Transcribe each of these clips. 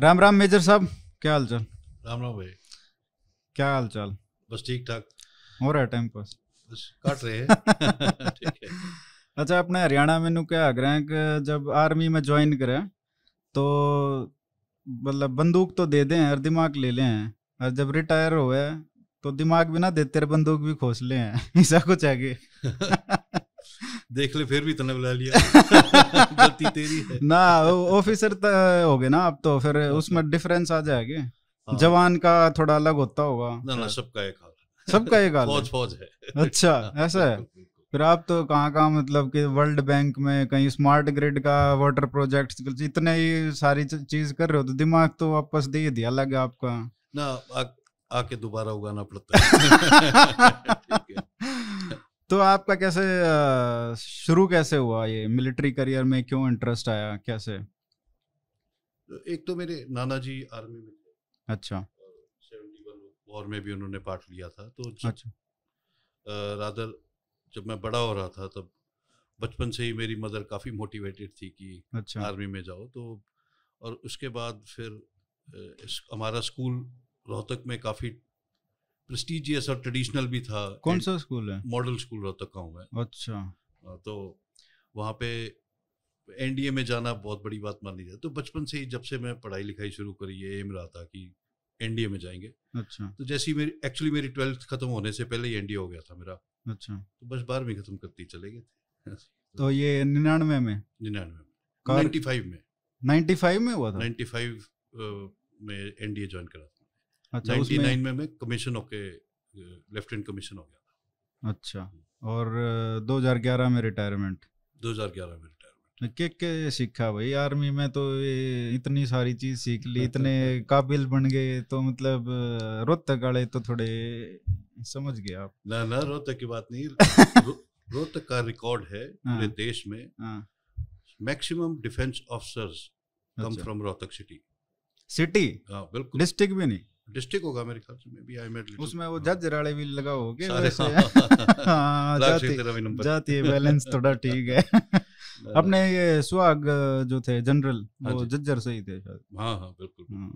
Ram Ram major साहब क्या हाल चाल राम राम भाई क्या हाल चाल बस ठीक ठाक हो रहा है टाइम पास बस काट रहे हैं ठीक है अच्छा अपने हरियाणा में नु क्या आग्रह कि जब आर्मी में ज्वाइन करे तो मतलब बंदूक तो दे दें और दिमाग ले लें और जब रिटायर हो तो दिमाग भी ना देते बंदूक भी खोस ले ऐसा कुछ है कि देख ले फिर भी तने बुला लिया गलती तेरी है ना ऑफिसर तो हो गए ना अब तो फिर हाँ, उसमें डिफरेंस हाँ। आ जाएगा हाँ। जवान का थोड़ा अलग होता होगा ना ना सबका एक हाल सबका एक हाल फौज फौज है अच्छा हाँ, ऐसा है फिर आप तो कहाँ कहाँ मतलब कि वर्ल्ड बैंक में कहीं स्मार्ट ग्रिड का वाटर प्रोजेक्ट इतने ही सारी चीज कर रहे हो तो दिमाग तो वापस दे दिया अलग आपका ना आ, आके दोबारा उगाना पड़ता है तो आपका कैसे शुरू कैसे हुआ ये मिलिट्री करियर में क्यों इंटरेस्ट आया कैसे तो एक तो मेरे नाना जी आर्मी में थे अच्छा वॉर में भी उन्होंने पार्ट लिया था तो जब, अच्छा रादर जब मैं बड़ा हो रहा था तब बचपन से ही मेरी मदर काफ़ी मोटिवेटेड थी कि अच्छा आर्मी में जाओ तो और उसके बाद फिर हमारा स्कूल रोहतक में काफ़ी प्रेस्टीजियस और ट्रेडिशनल भी था कौन सा स्कूल है मॉडल स्कूल रोहतक का हुआ है अच्छा तो वहाँ पे एनडीए में जाना बहुत बड़ी बात मानी जाती तो बचपन से ही जब से मैं पढ़ाई लिखाई शुरू करी ये एम रहा था कि एनडीए में जाएंगे अच्छा तो जैसे ही मेरी एक्चुअली मेरी ट्वेल्थ खत्म होने से पहले ही एनडीए हो गया था मेरा अच्छा तो बस बारहवीं खत्म करती चले गए थे तो ये निन्यानवे में निन्यानवे में नाइन्टी फाइव में नाइन्टी फाइव में हुआ था नाइन्टी फाइव में एनडीए ज्वाइन करा था अच्छा, नाइन्टी नाइन में मैं कमीशन होके लेफ्टिनेंट कमीशन हो गया अच्छा हम्म। और 2011 में रिटायरमेंट 2011 में तो के के सीखा भाई आर्मी में तो इतनी सारी चीज सीख ली इतने काबिल बन गए तो मतलब रोहतक वाले तो थोड़े समझ गए आप ना ना रोहतक की बात नहीं रोहतक का रिकॉर्ड है पूरे हाँ। देश में maximum defence officers come from Rohtak city city बिल्कुल डिस्ट्रिक्ट भी नहीं डिस्ट्रिक्ट होगा मेरे ख्याल से भी आई मेडल उसमें वो जज राड़े भी लगा हो गए हाँ, जाती जाती है बैलेंस थोड़ा ठीक है अपने ये सुहाग जो थे जनरल हाँ वो जज्जर से ही थे शायद हाँ हाँ बिल्कुल हाँ।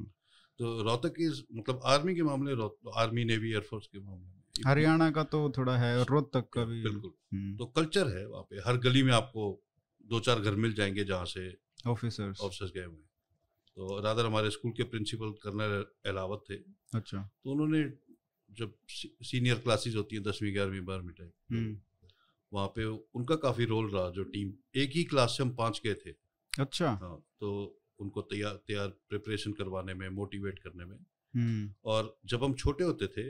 तो रोहतक की मतलब आर्मी के मामले आर्मी नेवी एयरफोर्स के मामले हरियाणा का तो थोड़ा है रोहतक का भी बिल्कुल हम्म। तो कल्चर है वहाँ पे हर गली में आपको दो चार घर मिल जाएंगे जहाँ से ऑफिसर्स ऑफिसर्स गए हुए तो राधर हमारे स्कूल के प्रिंसिपल कर्नल अलावत थे अच्छा तो उन्होंने जब सीनियर क्लासेस होती हैं दसवीं ग्यारहवीं बारहवीं टाइम हम्म। वहाँ पे उनका काफी रोल रहा जो टीम एक ही क्लास से हम पांच गए थे अच्छा हाँ तो उनको तैयार तैयार प्रिपरेशन करवाने में मोटिवेट करने में हम्म। और जब हम छोटे होते थे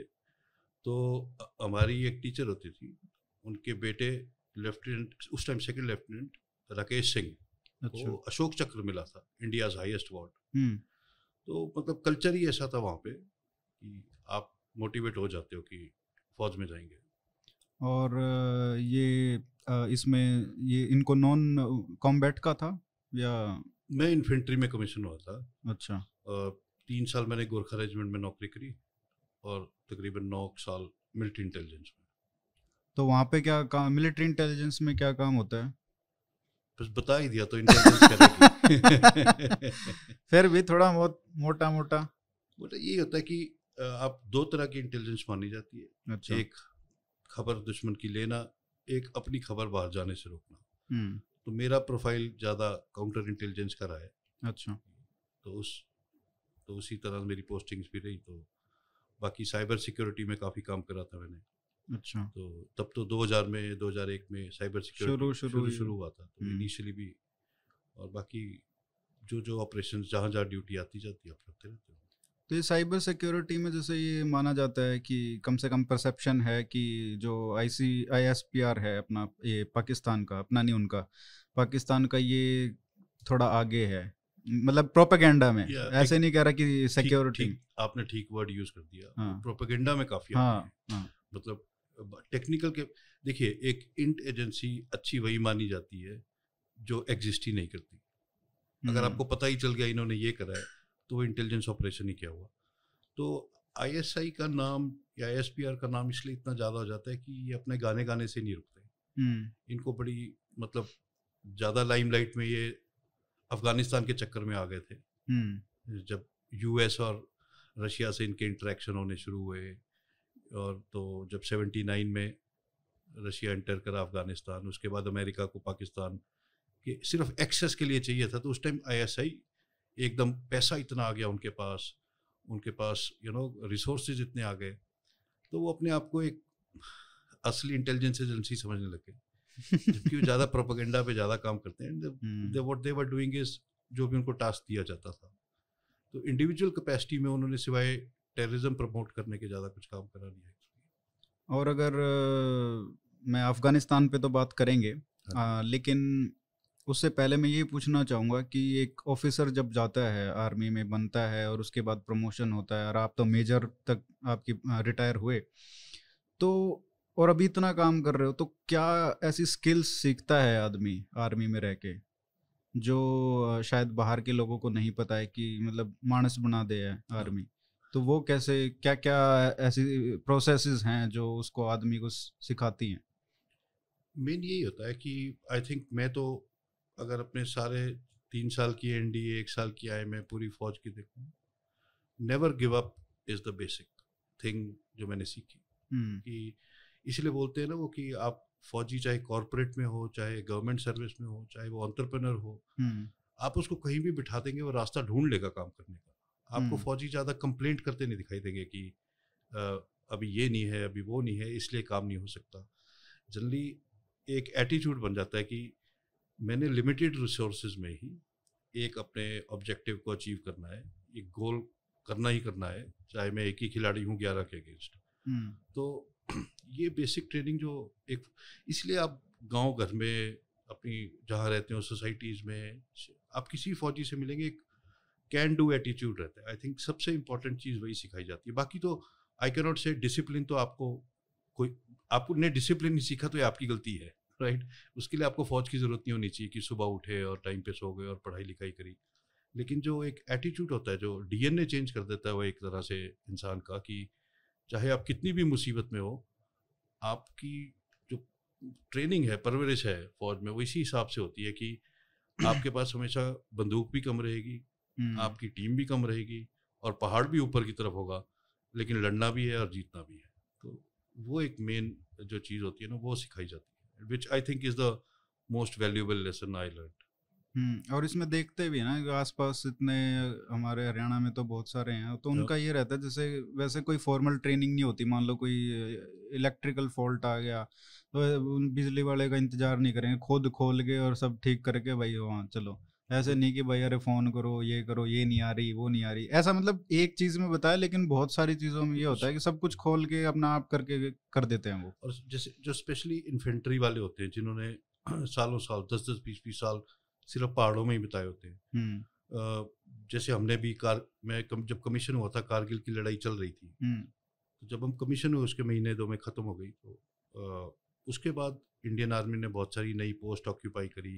तो हमारी एक टीचर होती थी उनके बेटे लेफ्टिनेंट उस time second lieutenant Rakesh Singh तो अच्छा। तो अशोक चक्र मिला था इंडिया हाईएस्ट अवार्ड तो मतलब कल्चर ही ऐसा था वहाँ पे कि आप मोटिवेट हो जाते हो कि फौज में जाएंगे और ये इसमें ये इनको नॉन कॉम्बैट का था या मैं इन्फेंट्री में कमीशन हुआ था अच्छा तीन साल मैंने गोरखा रेजिमेंट में नौकरी करी और तकरीबन नौ साल मिलिट्री इंटेलिजेंस में तो वहाँ पे क्या काम मिलिट्री इंटेलिजेंस में क्या काम होता है बस बता ही दिया तो फिर भी थोड़ा बहुत मोटा मोटा बोला यही होता है कि आप दो तरह की इंटेलिजेंस मानी जाती है अच्छा। एक खबर दुश्मन की लेना एक अपनी खबर बाहर जाने से रोकना हम्म। तो मेरा प्रोफाइल ज्यादा काउंटर इंटेलिजेंस का रहा है अच्छा तो उस तो उसी तरह मेरी पोस्टिंग्स भी रही तो बाकी साइबर सिक्योरिटी में काफ़ी काम करा था मैंने अच्छा तो तब तो 2000 में 2001 में साइबर सिक्योरिटी शुरू शुरू हुआ था तो इनिशियली भी और बाकी जो जो ऑपरेशन जहाँ जहाँ ड्यूटी आती जाती है करते रहते हैं तो ये साइबर सिक्योरिटी में जैसे ये माना जाता है कि कम से कम परसेप्शन है कि जो I C I S P R है अपना ये पाकिस्तान का अपना नहीं उनका पाकिस्तान का ये थोड़ा आगे है मतलब प्रोपेगेंडा में ऐसे नहीं कह रहा कि सिक्योरिटी आपने ठीक वर्ड यूज कर दिया हाँ, प्रोपेगेंडा में काफी हाँ, हाँ, मतलब टेक्निकल के देखिए एक इंट एजेंसी अच्छी वही मानी जाती है जो एग्जिस्ट ही नहीं करती अगर हम्म। आपको पता ही चल गया इन्होंने ये करा है तो वो इंटेलिजेंस ऑपरेशन ही क्या हुआ तो आईएसआई का नाम या आईएसपीआर का नाम इसलिए इतना ज़्यादा हो जाता है कि ये अपने गाने गाने से नहीं रुकते हम्म। इनको बड़ी मतलब ज़्यादा लाइमलाइट में ये अफगानिस्तान के चक्कर में आ गए थे हम्म। जब यूएस और रशिया से इनके इंटरेक्शन होने शुरू हुए और तो जब 79 में रशिया एंटर करा अफगानिस्तान उसके बाद अमेरिका को पाकिस्तान के सिर्फ एक्सेस के लिए चाहिए था तो उस टाइम आईएसआई एकदम पैसा इतना आ गया उनके पास उनके पास यू नो रिसोर्सेज इतने आ गए तो वो अपने आप को एक असली इंटेलिजेंस एजेंसी समझने लग गए जबकि वो ज़्यादा प्रोपोगेंडा पे ज़्यादा काम करते हैं what they were doing is जो भी उनको टास्क दिया जाता था तो इंडिविजुअल कैपेसिटी में उन्होंने सिवाय टेररिज्म प्रमोट करने के ज़्यादा कुछ काम करा नहीं है और अगर मैं अफ़गानिस्तान पे तो बात करेंगे आ, हाँ लेकिन उससे पहले मैं ये पूछना चाहूँगा कि एक ऑफिसर जब जाता है आर्मी में बनता है और उसके बाद प्रमोशन होता है और आप तो मेजर तक आपकी रिटायर हुए तो और अभी इतना काम कर रहे हो तो क्या ऐसी स्किल्स सीखता है आदमी आर्मी में रह के जो शायद बाहर के लोगों को नहीं पता है कि मतलब मानस बना दे है आर्मी हाँ। तो वो कैसे क्या क्या ऐसी प्रोसेस हैं जो उसको आदमी को सिखाती हैं मेन यही होता है कि आई थिंक मैं तो अगर अपने सारे तीन साल की एन डी एक साल की आई मैं पूरी फौज की देखूँ never give up is the basic thing जो मैंने सीखी हम्म। कि इसलिए बोलते हैं ना वो कि आप फौजी चाहे कॉरपोरेट में हो चाहे गवर्नमेंट सर्विस में हो चाहे वो ऑन्टरप्रेनर हो हम्म। आप उसको कहीं भी बिठा देंगे वो रास्ता ढूंढ लेगा काम करने का आपको हम्म। फौजी ज़्यादा कंप्लेंट करते नहीं दिखाई देंगे कि अभी ये नहीं है अभी वो नहीं है इसलिए काम नहीं हो सकता जनरली एक एटीट्यूड बन जाता है कि मैंने लिमिटेड रिसोर्स में ही एक अपने ऑब्जेक्टिव को अचीव करना है एक गोल करना ही करना है चाहे मैं एक ही खिलाड़ी हूँ ग्यारह के अगेंस्ट हम्म। तो ये बेसिक ट्रेनिंग जो एक इसलिए आप गांव घर में अपनी जहाँ रहते हो सोसाइटीज़ में आप किसी फौजी से मिलेंगे एक कैन डू एटीट्यूड रहता है आई थिंक सबसे इंपॉर्टेंट चीज़ वही सिखाई जाती है बाकी तो I can not say discipline तो आपको कोई आपको ने डिसिप्लिन नहीं सीखा तो ये आपकी गलती है राइट right? उसके लिए आपको फौज की ज़रूरत नहीं होनी चाहिए कि सुबह उठे और टाइम पे सो गए और पढ़ाई लिखाई करी लेकिन जो एक एटीट्यूड होता है जो डीएनए चेंज कर देता है वो एक तरह से इंसान का कि चाहे आप कितनी भी मुसीबत में हो आपकी जो ट्रेनिंग है परवरिश है फौज में वो इसी हिसाब से होती है कि आपके पास हमेशा बंदूक भी कम रहेगी हम्म। आपकी टीम भी कम रहेगी और पहाड़ भी ऊपर की तरफ होगा लेकिन लड़ना भी है और जीतना भी है तो वो एक मेन जो चीज़ होती है ना वो सिखाई जाती है which I think is the most valuable lesson I learn और इसमें देखते भी है ना आसपास इतने हमारे हरियाणा में तो बहुत सारे हैं तो हाँ। उनका ये रहता है जैसे वैसे कोई फॉर्मल ट्रेनिंग नहीं होती मान लो कोई इलेक्ट्रिकल फॉल्ट आ गया तो बिजली वाले का इंतजार नहीं करेंगे खुद खोल के और सब ठीक करके भाई वहाँ चलो ऐसे नहीं कि भाई अरे फोन करो ये करो ये नहीं आ रही वो नहीं आ रही ऐसा मतलब एक चीज में बताया लेकिन बहुत सारी चीजों में ये होता है कि सब कुछ खोल के अपना आप करके कर देते हैं वो और जैसे जो स्पेशली इन्फेंट्री वाले होते हैं जिन्होंने सालों साल दस दस बीस बीस साल सिर्फ पहाड़ों में ही बिताए होते हैं हम्म। जैसे हमने भी कार में कम, जब कमीशन हुआ था कारगिल की लड़ाई चल रही थी हम्म। तो जब हम कमीशन हुए उसके महीने दो में ख़त्म हो गई तो उसके बाद इंडियन आर्मी ने बहुत सारी नई पोस्ट ऑक्यूपाई करी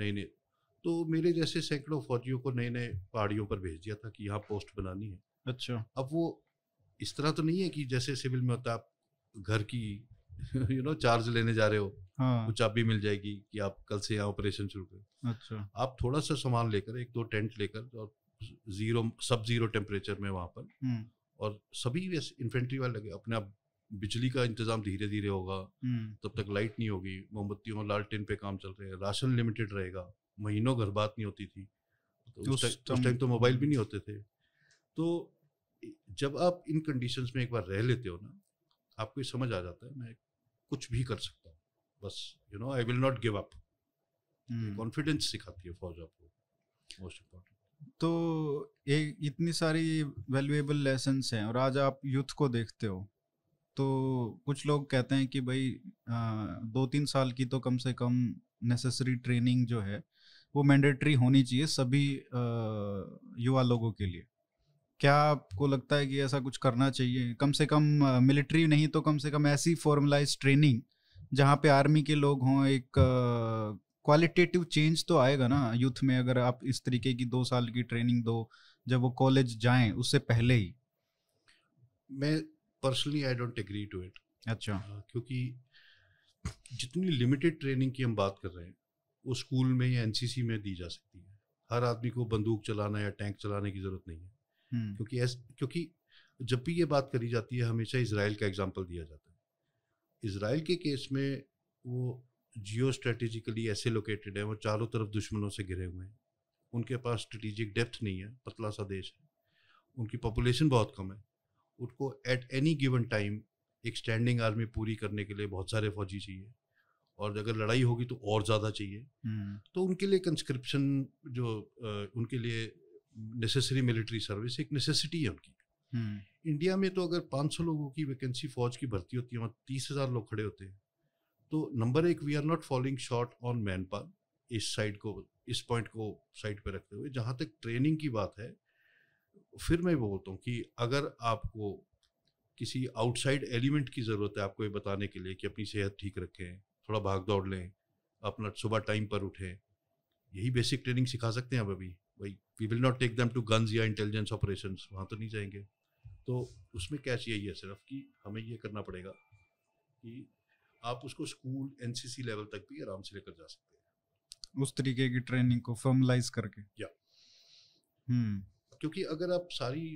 नई नई तो मेरे जैसे सैकड़ों फौजियों को नए नए पहाड़ियों पर भेज दिया था कि यहाँ पोस्ट बनानी है अच्छा अब वो इस तरह तो नहीं है कि जैसे सिविल में होता आप घर की यू नो चार्ज लेने जा रहे हो हाँ। कुछ चाबी मिल जाएगी कि आप कल से यहाँ ऑपरेशन शुरू करें अच्छा आप थोड़ा सा सामान लेकर एक दो टेंट लेकर और जीरो सब जीरो टेम्परेचर में वहां पर हम्म। और सभी इन्फेंट्री वाले लगे अपने आप बिजली का इंतजाम धीरे धीरे होगा हम्म। तब तक लाइट नहीं होगी मोमबत्तियों लालटेन पे काम चल रहे हैं राशन लिमिटेड रहेगा महीनों घर बात नहीं होती थी तो उस टाइम तो मोबाइल भी नहीं हम्म। होते थे तो जब आप इन कंडीशंस में एक बार रह लेते हो ना आपको ये समझ आ जाता है मैं कुछ भी कर सकता हूँ बस you know I will not give up confidence सिखाती है फौज आपको मोस्ट इम्पोर्टेंट तो ये इतनी सारी वैल्यूएबल लेसन हैं और आज आप यूथ को देखते हो तो कुछ लोग कहते हैं कि भाई आ, दो तीन साल की तो कम से कम नेसेसरी ट्रेनिंग जो है वो मैंडेटरी होनी चाहिए सभी युवा लोगों के लिए क्या आपको लगता है कि ऐसा कुछ करना चाहिए कम से कम मिलिट्री नहीं तो कम से कम ऐसी फॉर्मलाइज ट्रेनिंग जहाँ पे आर्मी के लोग हों एक क्वालिटेटिव चेंज तो आएगा ना यूथ में अगर आप इस तरीके की दो साल की ट्रेनिंग दो जब वो कॉलेज जाएं उससे पहले ही मैं personally I don't agree to it अच्छा क्योंकि जितनी लिमिटेड ट्रेनिंग की हम बात कर रहे हैं वो स्कूल में या एनसीसी में दी जा सकती है हर आदमी को बंदूक चलाना या टैंक चलाने की जरूरत नहीं है हम्म। क्योंकि ऐस क्योंकि जब भी ये बात करी जाती है हमेशा इसराइल का एग्जाम्पल दिया जाता है इसराइल के केस में वो जियो स्ट्रेटेजिकली ऐसे लोकेटेड है वो चारों तरफ दुश्मनों से घिरे हुए हैं उनके पास स्ट्रेटेजिक डेप्थ नहीं है पतला सा देश है उनकी पॉपुलेशन बहुत कम है उनको एट एनी गिवन टाइम एक स्टैंडिंग आर्मी पूरी करने के लिए बहुत सारे फौजी चाहिए और अगर लड़ाई होगी तो और ज़्यादा चाहिए हम्म। तो उनके लिए कंस्क्रिप्शन जो उनके लिए नेसेसरी मिलिट्री सर्विस एक नेसेसिटी है उनकी इंडिया हम्म। में तो अगर 500 लोगों की वैकेंसी फौज की भर्ती होती है वहाँ तीस हज़ार लोग खड़े होते हैं तो नंबर एक we are not following short on manpower इस साइड को इस पॉइंट को साइड पर रखते हुए जहाँ तक ट्रेनिंग की बात है फिर मैं बोलता हूँ कि अगर आपको किसी आउटसाइड एलिमेंट की ज़रूरत है आपको ये बताने के लिए कि अपनी सेहत ठीक रखें थोड़ा भाग दौड़ लें अपना सुबह टाइम पर उठें यही बेसिक ट्रेनिंग सिखा सकते हैं अब अभी भाई we will not take them to guns या इंटेलिजेंस ऑपरेशन वहाँ तो नहीं जाएंगे तो उसमें कैच यही है सिर्फ कि हमें ये करना पड़ेगा कि आप उसको स्कूल एन लेवल तक भी आराम से लेकर जा सकते हैं उस तरीके की ट्रेनिंग को फॉर्मलाइज करके या हम्म क्योंकि अगर आप सारी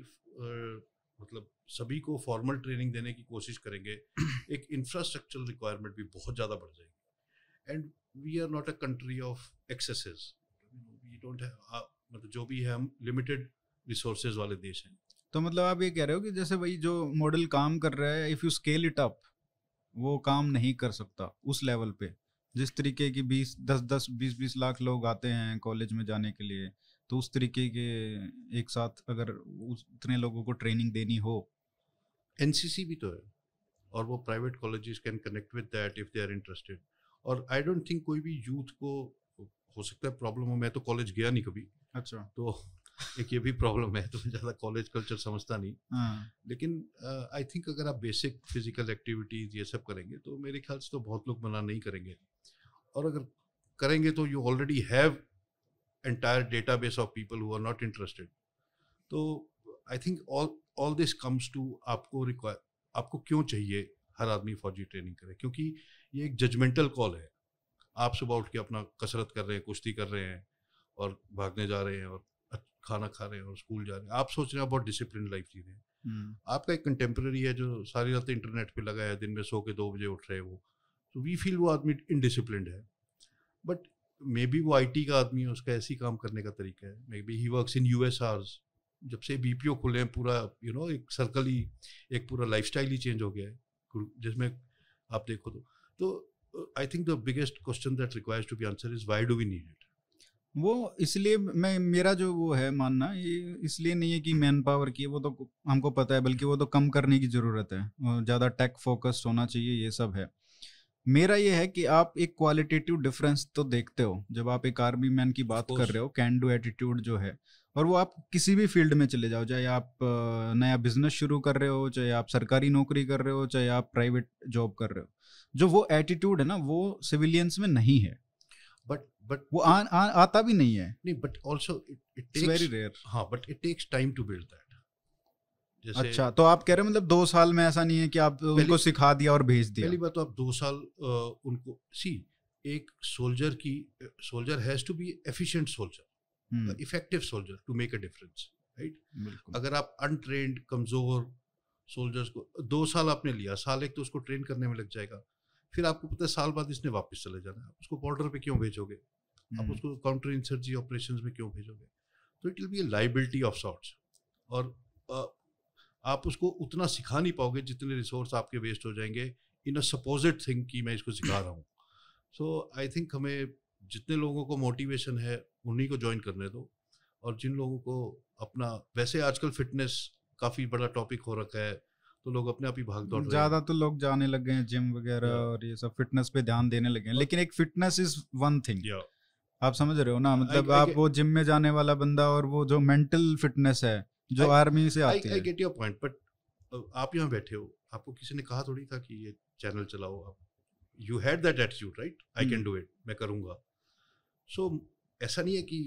मतलब सभी को फॉर्मल ट्रेनिंग देने की कोशिश करेंगे एक इंफ्रास्ट्रक्चरल रिक्वायरमेंट भी बहुत ज़्यादा बढ़ जाएगी and we are not a country of excesses we don't है मतलब जो भी है हम लिमिटेड रिसोर्सेज वाले देश हैं तो मतलब आप ये कह रहे हो कि जैसे भाई जो मॉडल काम कर रहा है if you scale it up वो काम नहीं कर सकता उस लेवल पे जिस तरीके की बीस दस दस बीस बीस लाख लोग आते हैं कॉलेज में जाने के लिए तो उस तरीके के एक साथ अगर उतने लोगों को ट्रेनिंग देनी हो एन भी तो है और वो private colleges can connect with that if they are interested और आई डोंट थिंक कोई भी यूथ को हो सकता है प्रॉब्लम हो मैं तो कॉलेज गया नहीं कभी अच्छा तो एक ये भी प्रॉब्लम है तो ज़्यादा कॉलेज कल्चर समझता नहीं हाँ। लेकिन आई uh, थिंक अगर आप बेसिक फिजिकल एक्टिविटीज ये सब करेंगे तो मेरे ख्याल से तो बहुत लोग मना नहीं करेंगे और अगर करेंगे तो you already have entire database of people who are not interested तो I think all all this comes to आपको require आपको क्यों चाहिए हर आदमी फौजी ट्रेनिंग करे क्योंकि ये एक जजमेंटल कॉल है आप सुबह उठ के अपना कसरत कर रहे हैं कुश्ती कर रहे हैं और भागने जा रहे हैं और खाना खा रहे हैं और स्कूल जा रहे हैं आप सोच रहे हैं बहुत डिसिप्लिन लाइफ जी रहे हैं हम्म। आपका एक कंटेम्प्रेरी है जो सारी रात इंटरनेट पे लगा है दिन में सो के दो बजे उठ रहे हैं वो तो वी फील वो आदमी इनडिसिप्लिन है बट मे बी वो आई का आदमी है उसका ऐसे ही काम करने का तरीका है may be he work in यूएसआरस जब से बी पी ओ खुले हैं पूरा यू you नो know, एक सर्कल ही एक पूरा लाइफ स्टाइल ही चेंज हो गया है जिसमें आप देखो तो तो I think the biggest question that requires to be answer is why do we need it वो इसलिए मैं मेरा जो वो है मानना ये इसलिए नहीं है कि मैन पावर की वो तो हमको पता है बल्कि वो तो कम करने की ज़रूरत है ज़्यादा टेक फोकस्ड होना चाहिए ये सब है मेरा ये है कि आप एक क्वालिटेटिव डिफरेंस तो देखते हो जब आप एक आर्मी मैन की बात कर रहे हो कैन डू एटीट्यूड जो है और वो आप किसी भी फील्ड में चले जाओ चाहे आप नया बिजनेस शुरू कर रहे हो चाहे आप सरकारी नौकरी कर रहे हो चाहे आप प्राइवेट जॉब कर रहे हो जो वो एटीट्यूड है ना वो सिविलियंस में नहीं है बट बट वो आ, आ, आता भी नहीं है नहीं but also it takes very rare हाँ but it takes time to build that अच्छा तो आप कह रहे हैं मतलब दो साल में ऐसा नहीं है कि आप उनको सिखा दिया और भेज दिया पहली बात तो आप दो साल उनको सी एक सोल्जर की soldier has to be efficient soldier effective soldier to make a difference hmm. Right अगर आप अनट्रेंड कमजोर सोल्जर्स को दो साल आपने लिया साल एक तो उसको ट्रेन करने में लग जाएगा फिर आपको पता है साल बाद इसने वापस चले जाना है उसको बॉर्डर पे क्यों भेजोगे आप हम्म। उसको काउंटर इंसर्जी ऑपरेशन में क्यों भेजोगे तो it will be a liability of sorts और आप उसको उतना सिखा नहीं पाओगे जितने रिसोर्स आपके वेस्ट हो जाएंगे इन अ सपोजिट थिंग कि मैं इसको सिखा रहा हूँ सो आई थिंक हमें जितने लोगों को मोटिवेशन है उन्हीं को ज्वाइन करने दो और जिन लोगों को अपना वैसे आजकल फिटनेस काफ़ी बड़ा टॉपिक हो रखा है तो लोग अपने आप ही भाग दौड़ ज़्यादा तो लोग जाने लग गए हैं जिम वगैरह और ये सब फिटनेस पे ध्यान देने लगे हैं लेकिन एक फिटनेस इज वन थिंग आप समझ रहे हो ना मतलब आप वो जिम में जाने वाला बंदा और वो जो मेंटल फिटनेस है जो I, आर्मी से आती है I get your point but आप यहाँ बैठे हो आपको किसी ने कहा थोड़ी था कि ये चैनल चलाओ आप you had that attitude right I can do it मैं करूंगा सो so, ऐसा नहीं है कि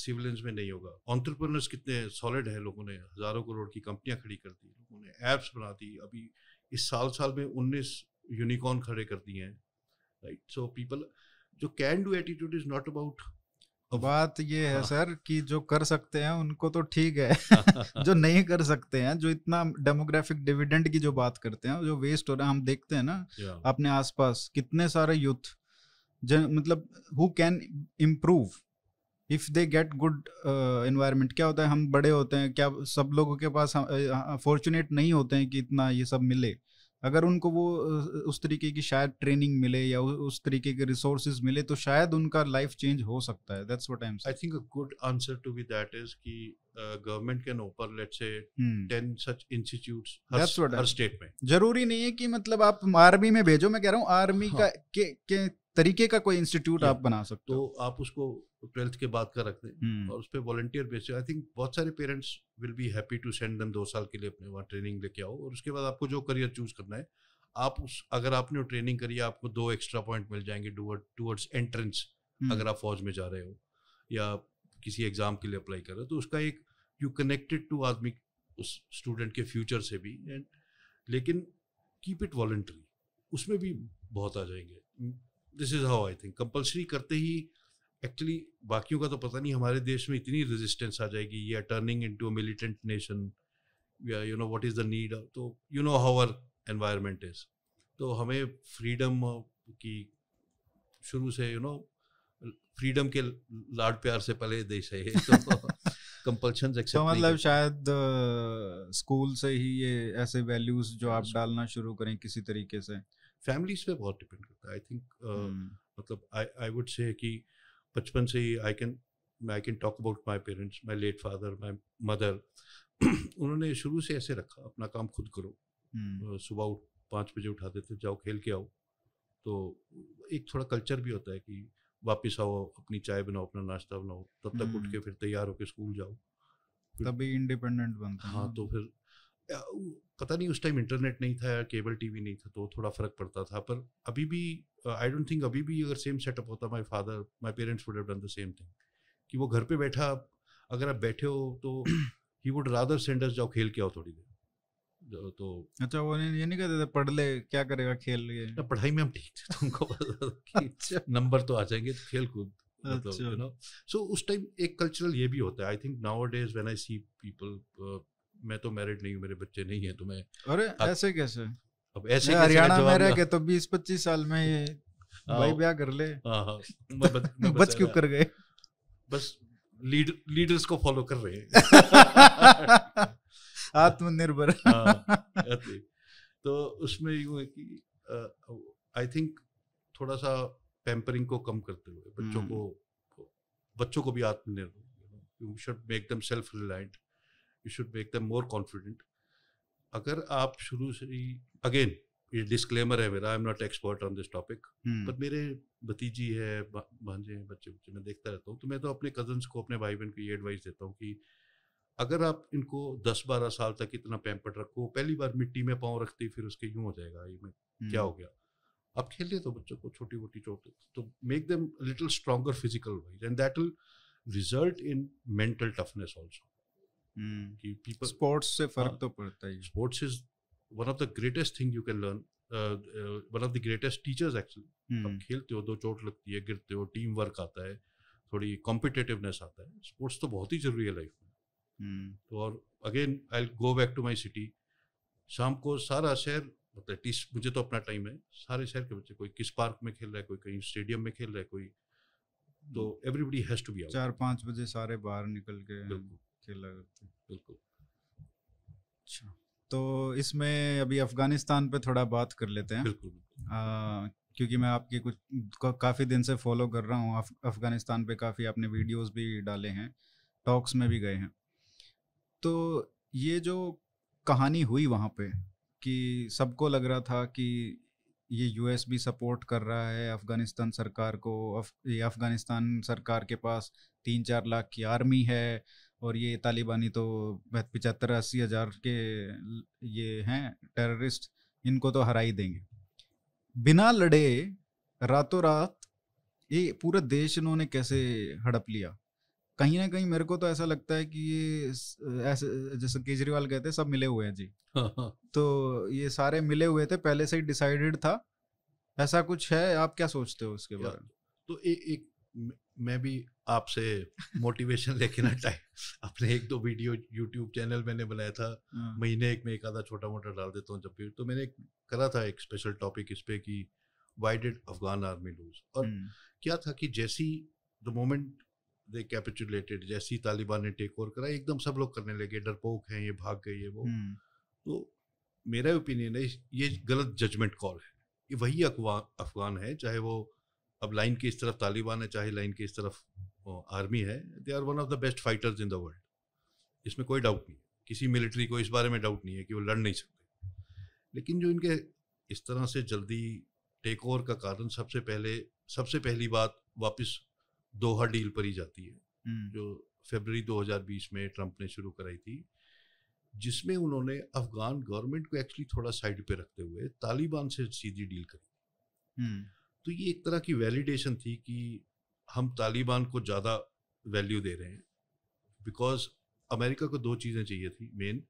सिविल uh, में नहीं होगा ऑन्टरप्रनर्स कितने सॉलिड हैं लोगों ने हज़ारों करोड़ की कंपनियां खड़ी कर दी लोगों ने ऐप्स बना दी अभी इस साल साल में उन्नीस यूनिकॉर्न खड़े कर दिए हैं राइट सो पीपल जो can do attitude is not about तो बात ये है हाँ। सर कि जो कर सकते हैं उनको तो ठीक है जो नहीं कर सकते हैं जो इतना डेमोग्राफिक डिविडेंड की जो बात करते हैं जो वेस्ट हो रहा है हम देखते हैं ना अपने आसपास कितने सारे यूथ मतलब who can improve if they get good environment क्या होता है हम बड़े होते हैं क्या सब लोगों के पास फॉर्चुनेट नहीं होते हैं कि इतना ये सब मिले अगर उनको वो उस तरीके की शायद ट्रेनिंग मिले या उस तरीके के रिसोर्सेज मिले तो शायद उनका लाइफ चेंज हो सकता है that's what I am I think a good answer to be that is कि government can open let's say 10 such institutes her her state में जरूरी नहीं है कि मतलब आप आर्मी में भेजो मैं कह रहा हूँ आर्मी हाँ. का के, के तरीके का कोई इंस्टीट्यूट आप बना सकते तो हो तो आप उसको ट्वेल्थ के बाद का रख दें हम्म। और उस पर वॉल्टियर बेस आई थिंक बहुत सारे parents will be happy to send them दो साल के लिए अपने वहाँ ट्रेनिंग लेके आओ और उसके बाद आपको जो करियर चूज करना है आप उस अगर आपने ट्रेनिंग करी आपको दो एक्स्ट्रा पॉइंट मिल जाएंगे टूवर्ड्स हम्म। एंट्रेंस अगर आप फौज में जा रहे हो या किसी एग्जाम के लिए अप्लाई कर रहे हो तो उसका एक यू कनेक्टेड टू आदमी उस स्टूडेंट के फ्यूचर से भी एंड लेकिन कीप इट वॉल्ट्री उसमें भी बहुत आ जाएंगे this is how I think compulsory करते ही एक्चुअली बाकियों का तो पता नहीं हमारे देश में इतनी रेजिस्टेंस आ जाएगी या turning in to militant nation या you know what is the need तो you know how our environment is तो हमें फ्रीडम की शुरू से यू नो फ्रीडम के लाड प्यार से पहले देश है तो कंपल्शन तो मतलब शायद स्कूल से ही ये ऐसे वैल्यूज जो आप डालना शुरू करें किसी तरीके से फैमिलीज पे बहुत डिपेंड करता है आई थिंक हम्म। मतलब आई आई वुड से कि uh, बचपन से ही I can I can talk about my parents my late father my mother उन्होंने शुरू से ऐसे रखा अपना काम खुद करो हम्म। सुबह उठ पाँच बजे उठा देते जाओ खेल के आओ तो एक थोड़ा कल्चर भी होता है कि वापस आओ अपनी चाय बनाओ अपना नाश्ता बनाओ तब तक उठ हम्म। के फिर तैयार होकर स्कूल जाओ तभी इंडिपेंडेंट बनता हाँ तो फिर पता नहीं उस टाइम इंटरनेट नहीं था या केबल टीवी नहीं था तो थोड़ा फर्क पड़ता था पर अभी भी आई डोंट थिंक अभी भी अगर सेम सेटअप होता my father my parents would have done the same thing कि वो घर पे बैठा अगर आप बैठे हो तो ही वुड रादर सेंडर्स जाओ खेल के आओ थोड़ी देर तो अच्छा वो नहीं ये नहीं कहते थे पढ़ ले क्या करेगा खेल ले तो पढ़ाई में हम ठीक थे तुमको तो अच्छा। नंबर तो आ जाएंगे तो खेल कूद मतलब यू नो सो उस टाइम एक कल्चरल ये भी होता है I think nowadays when I see people मैं तो मैरिड नहीं हूँ मेरे बच्चे नहीं है तो मैं अरे आ, ऐसे कैसे अब ऐसे हरियाणा में रह के तो बीस पच्चीस साल में ये हाँ। भाई ब्याह कर ले हाँ, हाँ, बच क्यों कर गए बस लीडर लीडर्स को फॉलो कर रहे हैं आत्मनिर्भर तो उसमें यूँ है कि आई थिंक थोड़ा सा पैम्परिंग को कम करते हुए बच्चों हम्म। को बच्चों को भी आत्मनिर्भर you should make them self reliant you should make them more confident अगर आप शुरू से ही अगेन ये डिस्क्लेमर है मेरा I am not expert on this topic पर मेरे भतीजी है भांजे हैं बच्चे बच्चे मैं देखता रहता हूँ तो मैं तो अपने कजन्स को अपने भाई बहन को ये एडवाइस देता हूँ कि अगर आप इनको दस बारह साल तक इतना पैम्पट रखो पहली बार मिट्टी में पाँव रखते फिर उसके यूँ हो जाएगा ये मैं hmm. क्या हो गया आप खेलने तो बच्चों को छोटी मोटी चोट तो make them little stronger physical wise and that will result in mental toughness also Hmm. कि पीपल स्पोर्ट्स से फर्क हाँ। तो पड़ता ही sports is one of the greatest thing you can learn one of the greatest teachers actually खेलते हो दो चोट लगती है गिरते हो टीम वर्क आता है थोड़ी कॉम्पिटेटिवनेस आता है स्पोर्ट्स तो बहुत ही जरूरी है लाइफ में hmm. तो और again I go back to my city शाम को सारा शहर मतलब टीस मुझे तो अपना टाइम है सारे शहर के बच्चे कोई किस पार्क में खेल रहा है कोई कहीं स्टेडियम में खेल रहा है कोई तो एवरीबडी हैज टू बी चार पाँच बजे सारे बाहर निकल के खेला करते बिल्कुल अच्छा तो इसमें अभी अफगानिस्तान पे थोड़ा बात कर लेते हैं बिल्कुल क्योंकि मैं आपकी कुछ का, काफ़ी दिन से फॉलो कर रहा हूँ अफ, अफगानिस्तान पे काफ़ी आपने वीडियोस भी डाले हैं टॉक्स में भी गए हैं तो ये जो कहानी हुई वहाँ पे कि सबको लग रहा था कि ये यूएस भी सपोर्ट कर रहा है अफगानिस्तान सरकार को अफ, ये अफगानिस्तान सरकार के पास तीन चार लाख की आर्मी है और ये तालिबानी तो पिचहत्तर अस्सी हज़ार के ये हैं टेररिस्ट इनको तो हरा ही देंगे बिना लड़े रातों रात ये पूरा देश इन्होंने कैसे हड़प लिया कहीं ना कहीं मेरे को तो ऐसा लगता है कि ये ऐसे जैसे केजरीवाल कहते हैं सब मिले हुए हैं जी हाँ, हाँ। तो ये सारे मिले हुए थे पहले से ही डिसाइडेड था ऐसा कुछ है आप क्या सोचते हो उसके बारे में तो ए, एक मैं भी आपसे मोटिवेशन लेके ना टाइम अपने एक दो वीडियो यूट्यूब चैनल मैंने बनाया था हाँ। महीने एक में एक आधा छोटा मोटा डाल देता हूँ जब भी तो मैंने करा था एक स्पेशल टॉपिक इस पे कि why did Afghan army lose और हम्म। क्या था कि जैसी द मोमेंट दे कैपिचुलेटेड जैसी तालिबान ने टेक ओवर करा एकदम सब लोग करने लगे डरपोक हैं ये भाग गए ये वो हम्म। तो मेरा ओपिनियन है ये गलत जजमेंट कॉल है ये वही अफगान है चाहे वो अब लाइन की इस तरफ तालिबान है चाहे लाइन की इस तरफ आर्मी है they are one of the best fighters in the world इसमें कोई डाउट नहीं है किसी मिलिट्री को इस बारे में डाउट नहीं है कि वो लड़ नहीं सकते लेकिन जो इनके इस तरह से जल्दी टेक ओवर का कारण सबसे पहले सबसे पहली बात वापस दोहा डील पर ही जाती है हम्म। जो फेबर 2020 में ट्रंप ने शुरू कराई थी जिसमें उन्होंने अफगान गवर्नमेंट को एक्चुअली थोड़ा साइड पे रखते हुए तालिबान से सीधी डील करी हम्म। तो ये एक तरह की वैलिडेशन थी कि हम तालिबान को ज़्यादा वैल्यू दे रहे हैं बिकॉज अमेरिका को दो चीज़ें चाहिए थी मेन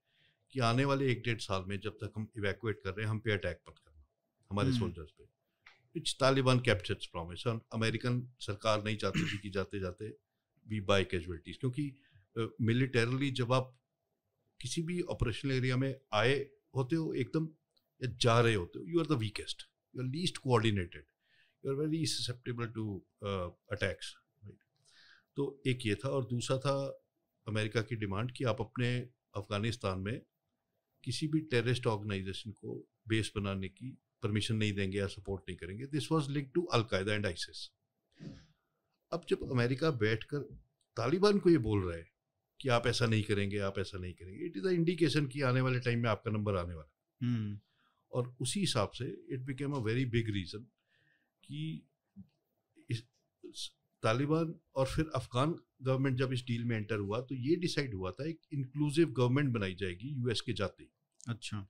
कि आने वाले एक डेढ़ साल में जब तक हम इवेकुएट कर रहे हैं हम पे अटैक मत करना हमारे सोल्जर्स हम्म। पे it's Taliban captures promise American सरकार नहीं चाहती थी कि जाते जाते वी बाय कैजुअलिटीज क्योंकि मिलिटरली uh, जब आप किसी भी ऑपरेशनल एरिया में आए होते हो एकदम या जा रहे होते हो you are the weakest you are least coordinated you are very susceptible to attacks तो एक ये था और दूसरा था अमेरिका की डिमांड कि आप अपने अफ़गानिस्तान में किसी भी टेररिस्ट ऑर्गेनाइजेशन को बेस बनाने की परमिशन नहीं देंगे या सपोर्ट नहीं करेंगे this was link to al Qaeda and ISIS अब जब अमेरिका बैठ कर तालिबान को ये बोल रहा है कि आप ऐसा नहीं करेंगे आप ऐसा नहीं करेंगे इट इज़ अ इंडिकेशन कि आने वाले टाइम में आपका नंबर आने वाला है hmm. और उसी हिसाब से it became a very big reason कि तालिबान और फिर अफगान गवर्नमेंट जब इस डील में एंटर हुआ तो ये डिसाइड हुआ था एक इंक्लूसिव गवर्नमेंट बनाई जाएगी यूएस के जाते ही अच्छा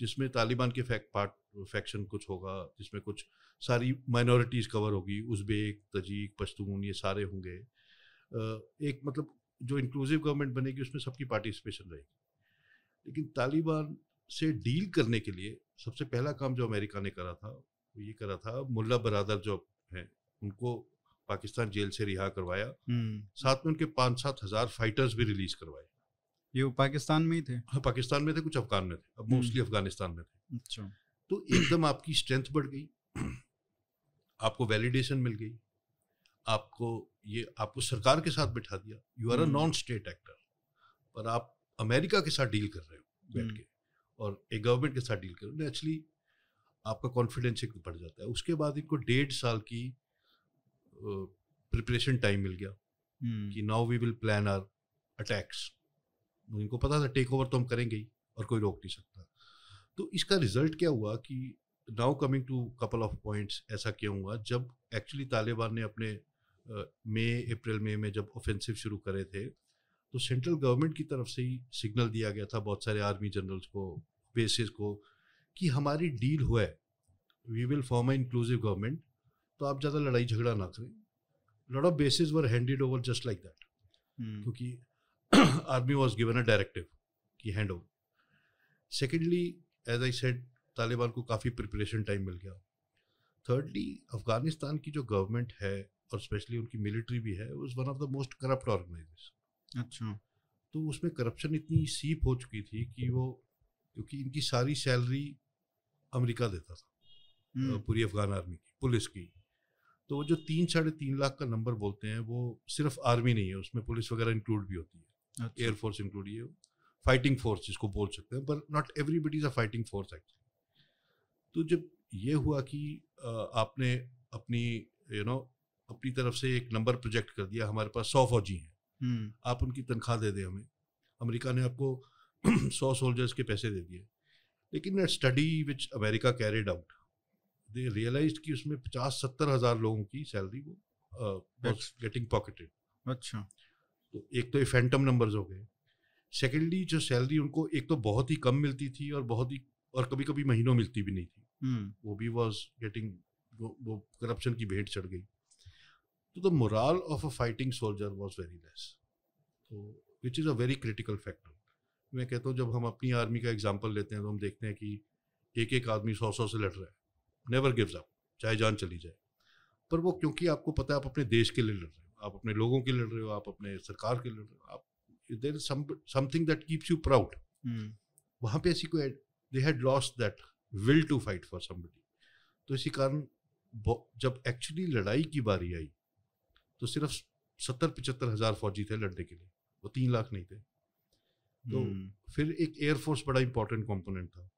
जिसमें तालिबान के फैक्ट पार्ट फैक्शन कुछ होगा जिसमें कुछ सारी माइनॉरिटीज़ कवर होगी उज़्बेक तजीक पश्तून ये सारे होंगे एक मतलब जो इंक्लूसिव गवर्नमेंट बनेगी उसमें सबकी पार्टिसिपेशन रहेगी लेकिन तालिबान से डील करने के लिए सबसे पहला काम जो अमेरिका ने करा था ये करा था मुल्ला बरादर जो है उनको पाकिस्तान जेल से रिहा करवाया हम्म। साथ में उनके पाँच सात हजार फाइटर्स भी रिलीज करवाए ये वो पाकिस्तान में ही थे हाँ पाकिस्तान में थे कुछ अफगान में थे अब मोस्टली हम्म। अफगानिस्तान में थे अच्छा तो एकदम आपकी स्ट्रेंथ बढ़ गई आपको वैलिडेशन मिल गई आपको ये आपको सरकार के साथ बिठा दिया you are a non state actor पर आप अमेरिका के साथ डील कर रहे हो बैठ हम्म। के और एक गवर्नमेंट के साथ डील कर रहे हो एक्चुअली आपका कॉन्फिडेंस एक बढ़ जाता है उसके बाद इनको डेढ़ साल की प्रिपरेशन टाइम मिल गया कि now we will plan our attacks इनको पता था टेक ओवर तो हम करेंगे ही और कोई रोक नहीं सकता तो इसका रिजल्ट क्या हुआ कि now coming to couple of points ऐसा क्यों हुआ जब एक्चुअली तालिबान ने अपने मई अप्रैल मई में जब ऑफेंसिव शुरू करे थे तो सेंट्रल गवर्नमेंट की तरफ से ही सिग्नल दिया गया था बहुत सारे आर्मी जनरल्स को बेसिस को कि हमारी डील हुआ है we will form a inclusive government तो आप ज़्यादा लड़ाई झगड़ा ना करें lot of bases were handed over just like that क्योंकि army was given a directive कि hand over secondly as I said Taliban को काफ़ी प्रिपरेशन टाइम मिल गया थर्डली अफगानिस्तान की जो गवर्नमेंट है और स्पेशली उनकी मिलिट्री भी है one of the most corrupt organization अच्छा तो उसमें करप्शन इतनी सीप हो चुकी थी कि वो क्योंकि इनकी सारी सैलरी अमेरिका देता था हम्म। पूरी अफगान आर्मी की पुलिस की तो वो जो तीन साढ़े तीन लाख का नंबर बोलते हैं वो सिर्फ आर्मी नहीं है उसमें पुलिस वगैरह इंक्लूड भी होती है एयरफोर्स इंक्लूड ये फाइटिंग फोर्स जिसको बोल सकते हैं पर not everybody is a fighting force actually तो जब ये हुआ कि आपने अपनी यू नो अपनी तरफ से एक नंबर प्रोजेक्ट कर दिया हमारे पास सौ फौजी हैं हम्म। आप उनकी तनख्वाह दे दें हमें अमेरिका ने आपको सौ सोल्जर्स के पैसे दे दिए लेकिन study which America carried out they realise कि उसमें पचास सत्तर हजार लोगों की सैलरी वो गेटिंग पॉकेटेड अच्छा तो एक तो ये फैंटम नंबर्स हो गए सेकेंडली जो सैलरी उनको एक तो बहुत ही कम मिलती थी और बहुत ही और कभी कभी महीनों मिलती भी नहीं थी hmm. वो भी वॉज गेटिंग वो करप्शन की भेंट चढ़ गई तो the moral of a fighting soldier was very less तो which is a very critical factor मैं कहता हूँ जब हम अपनी आर्मी का एग्जाम्पल लेते हैं तो हम देखते हैं कि एक एक आदमी सौ सौ से लड़ रहा है नेवर गिव्स अप चाहे जान चली जाए पर वो क्योंकि आपको पता है आप अपने देश के लिए लड़ रहे हो आप अपने लोगों के लड़ रहे हो आप अपने सरकार के लड़ रहे हो आप there is something that keeps you proud वहाँ पे ऐसी कोई they had lost that will to fight for somebody तो इसी कारण जब एक्चुअली लड़ाई की बारी आई तो सिर्फ सत्तर पचहत्तर हजार फौजी थे लड़ने के लिए वो तीन लाख नहीं थे तो हम्म। फिर एक एयरफोर्स बड़ा इंपॉर्टेंट कंपोनेंट था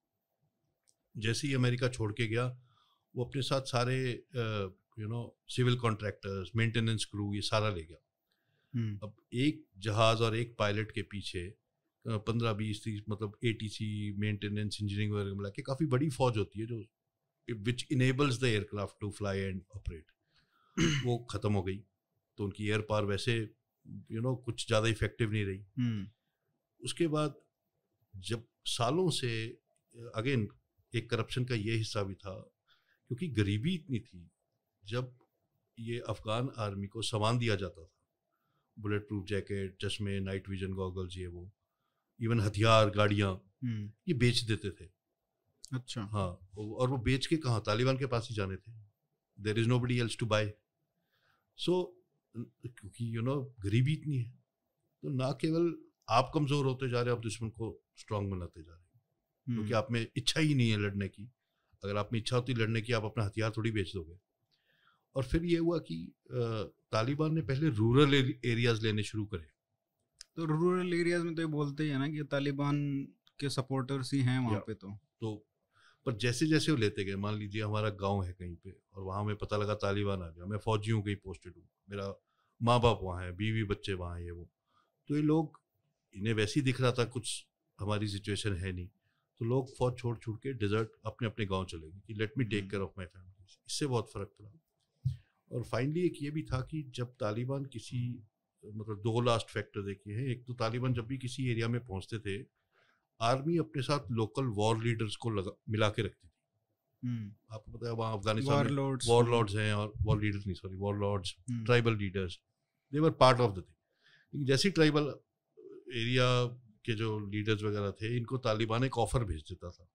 जैसे ही अमेरिका छोड़ के गया वो अपने साथ सारे you know civil contractors maintenance crew ये सारा ले गया हम्म। अब एक जहाज और एक पायलट के पीछे पंद्रह बीस तीस मतलब A T C maintenance engineering वगैरह मिला के काफ़ी बड़ी फौज होती है जो which enables the aircraft to fly and operate वो ख़त्म हो गई तो उनकी एयर पावर वैसे यू you नो know, कुछ ज़्यादा इफेक्टिव नहीं रही हम्म। उसके बाद जब सालों से अगेन एक करप्शन का ये हिस्सा भी था क्योंकि गरीबी इतनी थी जब ये अफ़गान आर्मी को सामान दिया जाता था बुलेट प्रूफ जैकेट चश्मे नाइट विजन गॉगल्स ये वो इवन हथियार गाड़ियाँ हम्म। ये बेच देते थे अच्छा हाँ और वो बेच के कहाँ तालिबान के पास ही जाने थे there is nobody else to buy so क्योंकि यू नो गरीबी इतनी है तो ना केवल आप कमजोर होते जा रहे हो आप दुश्मन को स्ट्रांग बनाते जा रहे हो क्योंकि हम्म। आप में इच्छा ही नहीं है लड़ने की अगर आप में इच्छा होती लड़ने की आप अपना हथियार थोड़ी बेच दोगे और फिर ये हुआ कि तालिबान ने पहले रूरल एरियाज लेने शुरू करे तो रूरल एरियाज में तो ये बोलते हैं ना कि तालिबान के सपोर्टर्स ही हैं वहाँ पे तो तो पर जैसे जैसे वो लेते गए मान लीजिए हमारा गांव है कहीं पे और वहाँ हमें पता लगा तालिबान आ गया मैं फौजी हूँ कहीं पोस्टेड हूँ मेरा माँ बाप वहाँ है बीवी बच्चे वहाँ है वो तो ये लोग इन्हें वैसे ही दिख रहा था कुछ हमारी सिचुएशन है नहीं तो लोग फौज छोड़ छोड़ के डिजर्ट अपने अपने गांव चले गए कि let me take care of my family इससे बहुत फ़र्क पड़ा और फाइनली एक ये भी था कि जब तालिबान किसी मतलब दो लास्ट फैक्टर देखे हैं एक तो तालिबान जब भी किसी एरिया में पहुंचते थे आर्मी अपने साथ लोकल वॉर लीडर्स को लगा मिला के रखती थी हम्म। आपको पता है वहाँ अफगानिस्तान वॉर लॉर्ड्स हम्म। हैं और वॉर लीडर्स नहीं sorry warlords tribal leaders they were part of the thing जैसे ट्राइबल एरिया के जो लीडर्स वगैरह थे इनको तालिबान एक ऑफर भेज देता था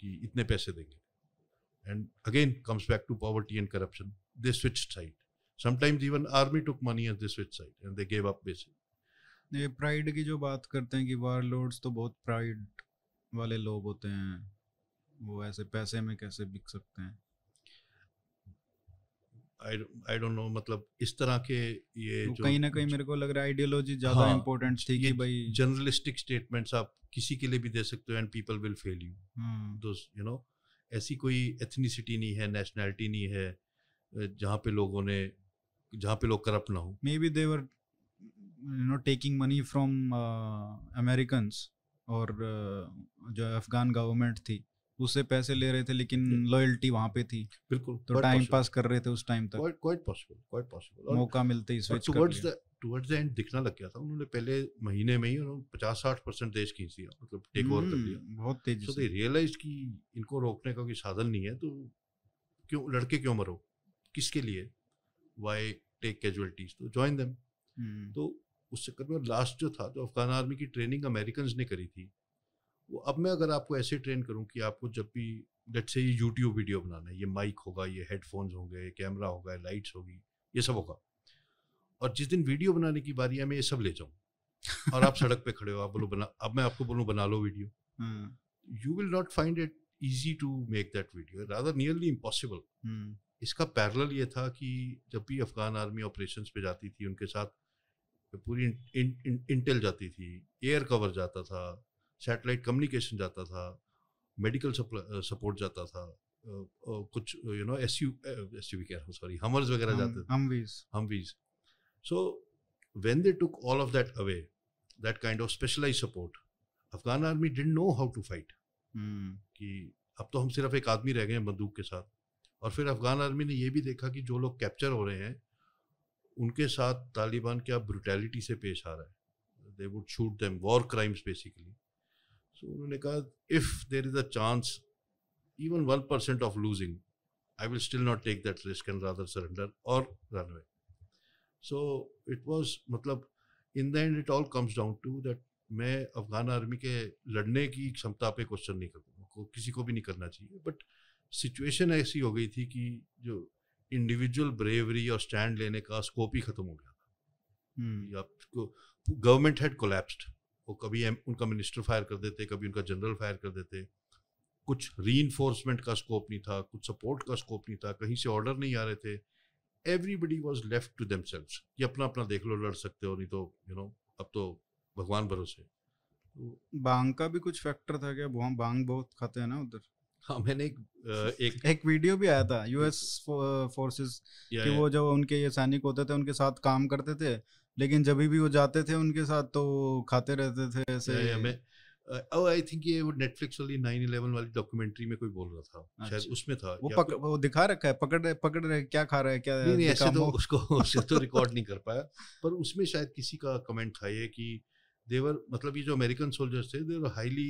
कि इतने पैसे देंगे and again comes back to poverty and corruption they switch side sometimes even army took money as they switch side and they gave up basic ये प्राइड की जो बात करते हैं कि वार लॉर्ड्स तो बहुत प्राइड वाले लोग होते हैं वो ऐसे पैसे में कैसे बिक सकते हैं आई डोंट नो मतलब इस तरह के ये तो कहीं ना कहीं मेरे को लग रहा है आइडियोलॉजी ज्यादा हाँ, इंपॉर्टेंट ठीक है भाई जर्नलिस्टिक स्टेटमेंट्स आप किसी के लिए भी दे सकते हो and people will fail you those you know ऐसी कोई एथनिसिटी नहीं है नेशनैलिटी नहीं है जहाँ पे लोगों ने जहाँ पे लोग करप्ट ना हो maybe they were you know taking money from American और uh, जो अफगान गवर्नमेंट थी उससे पैसे ले रहे थे लेकिन लॉयल्टी वहां पे थी बिल्कुल तो टाइम पास कर रहे थे उस टाइम तक क्वाइट पॉसिबल क्वाइट पॉसिबल मौका मिलते ही स्विच कर द टुवर्ड्स द एंड दिखना लग गया था उन्होंने पहले महीने में ही उन्होंने पचास साठ देश खींच लिया मतलब टेक ओवर कर हम्म, लिया बहुत तेजी से सो दे रियलाइज कि इनको रोकने का कोई साधन नहीं है तो क्यों लड़के क्यों मरो किसके लिए व्हाई टेक कैजुअलिटीज तो ज्वाइन देम हम्म। तो उस चक्कर में लास्ट जो था जो अफगान आर्मी की ट्रेनिंग अमेरिकन ने करी थी अब मैं अगर आपको ऐसे ट्रेन करूँ कि आपको जब भी लेट से ये यूट्यूब वीडियो बनाना है ये माइक होगा ये हेडफोन्स होंगे ये कैमरा होगा लाइट्स होगी ये सब होगा और जिस दिन वीडियो बनाने की बारी है मैं ये सब ले जाऊँ और आप सड़क पे खड़े हो आप बोलो बना अब मैं आपको बोलूँ बना लो video you will not find it easy to make that video rather nearly impossible इसका पैरल ये था कि जब भी अफगान आर्मी ऑपरेशन पे जाती थी उनके साथ पूरी इंटेल जाती थी एयर कवर जाता था सैटेलाइट कम्युनिकेशन जाता था मेडिकल सपोर्ट जाता था कुछ you know S U S you कह सॉरी हमर्स वगैरह जाते थे Humvees Humvees so when they took all of that away that kind of specialize support Afghan army didn't know how to fight कि अब तो हम सिर्फ एक आदमी रह गए हैं बंदूक के साथ और फिर अफगान आर्मी ने ये भी देखा कि जो लोग कैप्चर हो रहे हैं उनके साथ तालिबान क्या ब्रुटैलिटी से पेश आ रहा है they would shoot them war crimes basically so उन्होंने कहा if there is a chance even one percent of losing I will still not take that risk and rather surrender और run away. So it was मतलब in the end it all comes down to that मैं Afghan army के लड़ने की क्षमता पे question नहीं करूँगा किसी को भी नहीं करना चाहिए बट सिचुएशन ऐसी हो गई थी कि जो इंडिविजुअल ब्रेवरी और स्टैंड लेने का स्कोप ही खत्म हो गया था गवर्नमेंट हैड कोलेप्स्ड वो कभी उनका मिनिस्टर फायर कर देते कभी उनका जनरल फायर कर देते कुछ री का स्कोप नहीं था कुछ सपोर्ट का स्कोप नहीं था कहीं से ऑर्डर नहीं आ रहे थे everybody was left to them कि अपना अपना देख लो लड़ सकते हो नहीं तो यू you नो know, अब तो भगवान भरोसे तो बांग का भी कुछ फैक्टर था क्या वहाँ बांग बहुत खाते हैं ना उधर हाँ मैंने एक एक एक वीडियो भी आया था यूएस फोर्सेस कि वो जब उनके ये सैनिक होते थे उनके साथ काम करते थे लेकिन जब भी वो जाते थे उनके साथ तो खाते रहते थे ऐसे आई थिंक oh, ये वो नेटफ्लिक्स वाली नाइन इलेवन वाली डॉक्यूमेंट्री में कोई बोल रहा था शायद अच्छा। उसमें था वो पक, वो दिखा रखा है पकड़ रहे पकड़ रहे क्या खा रहा है क्या नहीं, नहीं ऐसे तो उसको उससे तो रिकॉर्ड नहीं कर पाया पर उसमें शायद किसी का कमेंट था ये कि देवर मतलब ये जो अमेरिकन सोल्जर्स थे देवर हाईली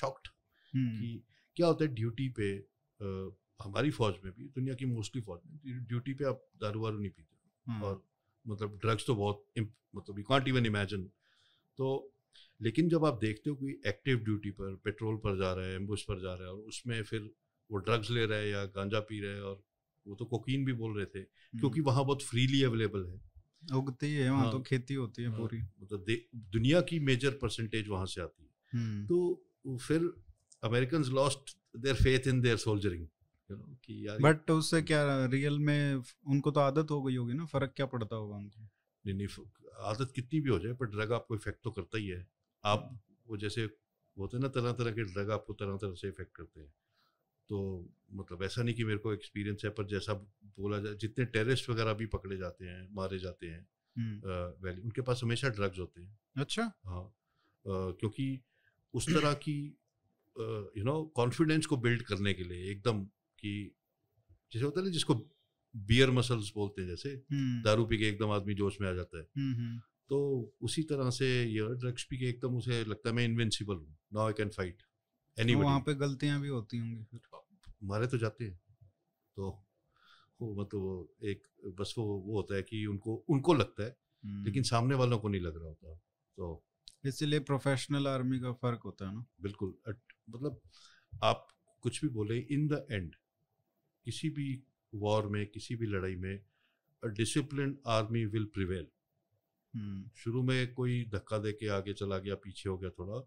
शॉक्ड कि क्या होता है ड्यूटी पे आ, हमारी फौज में भी दुनिया की मोस्टली फौज में ड्यूटी पे आप दारू वारू नहीं पीते हाँ। और मतलब ड्रग्स तो बहुत मतलब यू कॉन्ट इवन इमेजिन तो लेकिन जब आप देखते हो कोई एक्टिव ड्यूटी पर पेट्रोल पर जा रहा है एम्बुश पर जा रहा है और उसमें फिर वो ड्रग्स ले रहा है या गांजा पी रहा है और वो तो कोकीन भी बोल रहे थे हम्म। क्योंकि वहाँ बहुत फ्रीली अवेलेबल है उगती है वहाँ तो हाँ। खेती होती है हाँ, पूरी मतलब दुनिया की मेजर परसेंटेज वहाँ से आती है हम्म। तो फिर American lost their faith in their soldiering करो कि बट उससे हम्म। क्या रियल में उनको तो आदत हो गई होगी ना फर्क क्या पड़ता होगा उनको नहीं नहीं आदत कितनी भी हो जाए पर ड्रग आपको इफेक्ट तो करता ही है आप हम्म। वो जैसे होते हैं ना तरह तरह के ड्रग आपको तरह तरह से इफेक्ट करते हैं तो मतलब ऐसा नहीं कि मेरे को एक्सपीरियंस है पर जैसा बोला जाए जितने टेररिस्ट वगैरह भी पकड़े जाते हैं मारे जाते हैं हम्म। वैली उनके पास हमेशा ड्रग्स होते हैं अच्छा हाँ क्योंकि उस तरह की यू नो कॉन्फिडेंस को बिल्ड करने के लिए एकदम कि जैसे होता है ना जिसको बियर मसल्स बोलते हैं जैसे हम्म। दारू पी के एकदम आदमी जोश में आ जाता है हम्म, हम्म। तो उसी तरह से ये ड्रग्स पी के एकदम उसे लगता है मैं इनवेंसिबल हूँ now I can fight any वहाँ पे गलतियाँ भी होती होंगी फिर मारे तो जाते हैं तो वो मतलब एक बस वो वो होता है कि उनको उनको लगता है लेकिन सामने वालों को नहीं लग रहा होता तो इसलिए प्रोफेशनल आर्मी का फर्क होता है ना बिल्कुल मतलब आप कुछ भी बोले इन द एंड किसी भी वॉर में किसी भी लड़ाई में डिसिप्लिन आर्मी विल प्रिवेल शुरू में कोई धक्का दे के आगे चला गया पीछे हो गया थोड़ा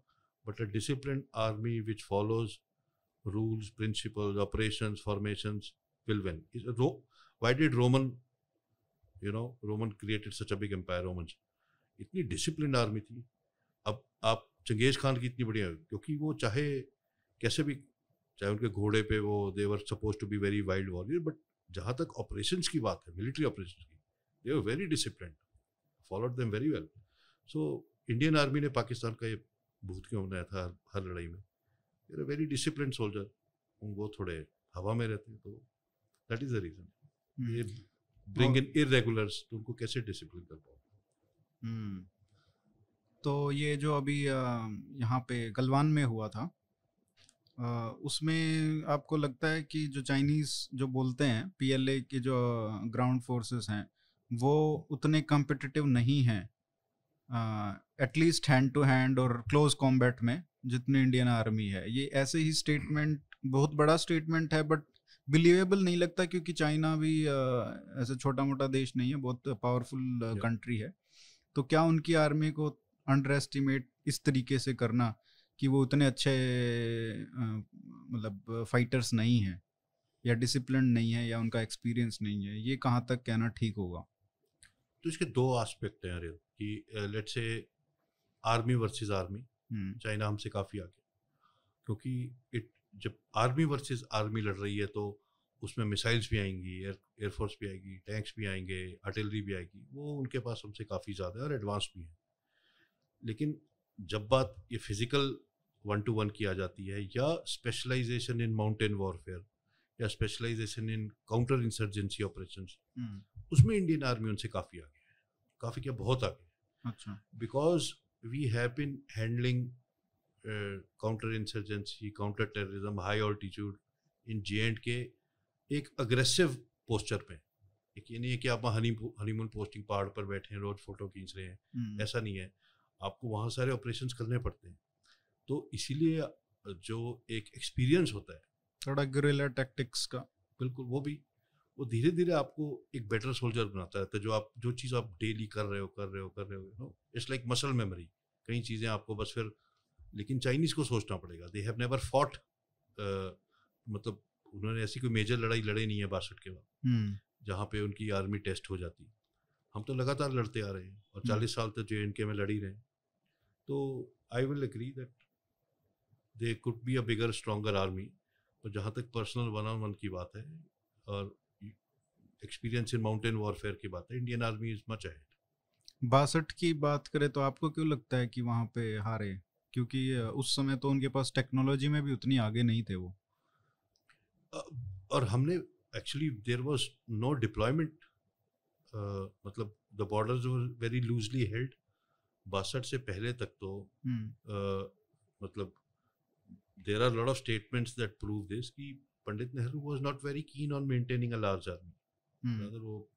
but a discipline army which follows rules principle operation formation will when why did Roman you know Roman created such a huge empire Roman इतनी डिसिप्लिन आर्मी थी अब आप चंगेज खान की इतनी बढ़िया क्योंकि वो चाहे कैसे भी चाहे उनके घोड़े पे वो they were supposed to be very wild warrior but जहाँ तक ऑपरेशन की बात है मिलिट्री ऑपरेशन की they were very discipline followed them very well so Indian army ने पाकिस्तान का ये भूत क्यों बनाया था हर लड़ाई में देर वेरी डिसिप्लिन सोल्जर वो थोड़े हवा में रहते हैं तो दैट इज द रीजन ये ब्रिंग इन इरेगुलर्स तो उनको कैसे डिसिप्लिन कर पाओ हम्म। तो ये जो अभी यहाँ पे गलवान में हुआ था उसमें आपको लगता है कि जो चाइनीज जो बोलते हैं पीएलए के जो ग्राउंड फोर्सेस हैं वो उतने कॉम्पिटिटिव नहीं हैं एटलीस्ट हैंड टू हैंड और क्लोज कॉम्बैट में जितनी इंडियन आर्मी है ये ऐसे ही स्टेटमेंट बहुत बड़ा स्टेटमेंट है बट बिलीवेबल नहीं लगता क्योंकि चाइना भी ऐसा छोटा मोटा देश नहीं है बहुत पावरफुल कंट्री है तो क्या उनकी आर्मी को अंडर एस्टिमेट इस तरीके से करना कि वो उतने अच्छे मतलब फाइटर्स नहीं हैं या डिसिप्लिन नहीं है या उनका एक्सपीरियंस नहीं है ये कहाँ तक कहना ठीक होगा तो इसके दो आस्पेक्ट हैं अरे कि लेट से आर्मी वर्सेस आर्मी चाइना हमसे काफ़ी आगे क्योंकि इट जब आर्मी वर्सेस आर्मी लड़ रही है तो उसमें मिसाइल्स भी आएंगी एयर एयरफोर्स भी आएगी टैंक्स भी आएंगे आर्टिलरी भी आएगी वो उनके पास हमसे काफ़ी ज़्यादा है और एडवांस भी है लेकिन जब बात ये फिज़िकल वन टू वन किया जाती है या स्पेशलाइजेशन इन माउंटेन वॉरफेयर या specialization in counter insurgency operation उसमें इंडियन आर्मी उनसे काफ़ी आगे है काफ़ी क्या बहुत आगे अच्छा because we have been handling counter insurgency counter terrorism high altitude in J and K एक अग्रेसिव पोस्चर पे एक ये नहीं है कि आप हनी हनीमून पोस्टिंग पहाड़ पर बैठे हैं रोज फोटो खींच रहे हैं हम्म। ऐसा नहीं है आपको वहाँ सारे ऑपरेशंस करने पड़ते हैं तो इसीलिए जो एक एक्सपीरियंस होता है थोड़ा गुरिल्ला टैक्टिक्स का बिल्कुल वो भी वो धीरे धीरे आपको एक बेटर सोल्जर बनाता रहता है जो आप जो चीज़ आप डेली कर रहे हो कर रहे हो कर रहे हो no it's like muscle memory कई चीज़ें आपको बस फिर लेकिन चाइनीज़ को सोचना पड़ेगा दे हैव नेवर फॉट मतलब उन्होंने ऐसी कोई मेजर लड़ाई लड़ी नहीं है बासठ के बाद हम्म। जहाँ पे उनकी आर्मी टेस्ट हो जाती हम तो लगातार लड़ते आ रहे हैं और हम्म। चालीस साल तक जे में लड़ ही रहे हैं तो I will agree that they could be a bigger stronger army और जहाँ तक पर्सनल वन ऑन वन की बात है और एक्सपीरियंस इन माउंटेन वॉरफेयर की बात है Indian army is much ahead बासठ की बात करें तो आपको क्यों लगता है कि वहाँ पे हारे क्योंकि उस समय तो उनके पास टेक्नोलॉजी में भी उतनी आगे नहीं थे वो और हमने actually there was no deployment मतलब the border very loosely held बासठ से पहले तक तो uh, मतलब there are lot of statements that prove this कि Pandit Nehru was not very keen on maintaining a large army अगर वो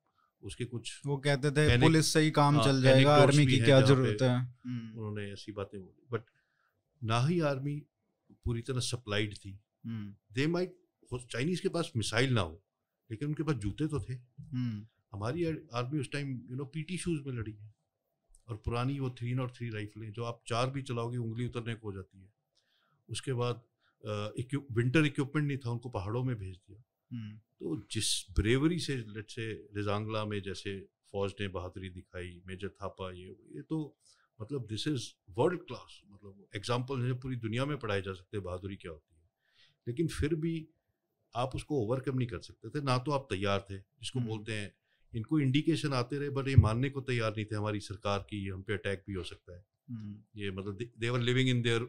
उसके कुछ वो कहते थे पुलिस से ही काम आ, हाँ, चल जाएगा आर्मी की क्या जरूरत है उन्होंने ऐसी बातें बोली बट ना ही आर्मी पूरी तरह सप्लाइड थी दे माइट चाइनीज के पास मिसाइल ना हो लेकिन उनके पास जूते तो थे हम्म। हमारी आर्मी उस time you know PT shoes में लड़ी है और पुरानी वो थ्री नॉट थ्री राइफलें जो आप चार भी चलाओगे उंगली उतरने को हो जाती है उसके बाद विंटर इक्विपमेंट नहीं था उनको पहाड़ों में भेज दिया तो जिस ब्रेवरी से लेट से रिजांगला में जैसे फौज ने बहादुरी दिखाई मेजर थापा ये ये तो मतलब दिस इज वर्ल्ड क्लास मतलब एग्जाम्पल पूरी दुनिया में पढ़ाए जा सकते हैं बहादुरी क्या होती है लेकिन फिर भी आप उसको ओवरकम नहीं कर सकते थे ना तो आप तैयार थे जिसको बोलते हैं इनको इंडिकेशन आते रहे बट ये मानने को तैयार नहीं थे हमारी सरकार की हम पे अटैक भी हो सकता है ये मतलब they're living in their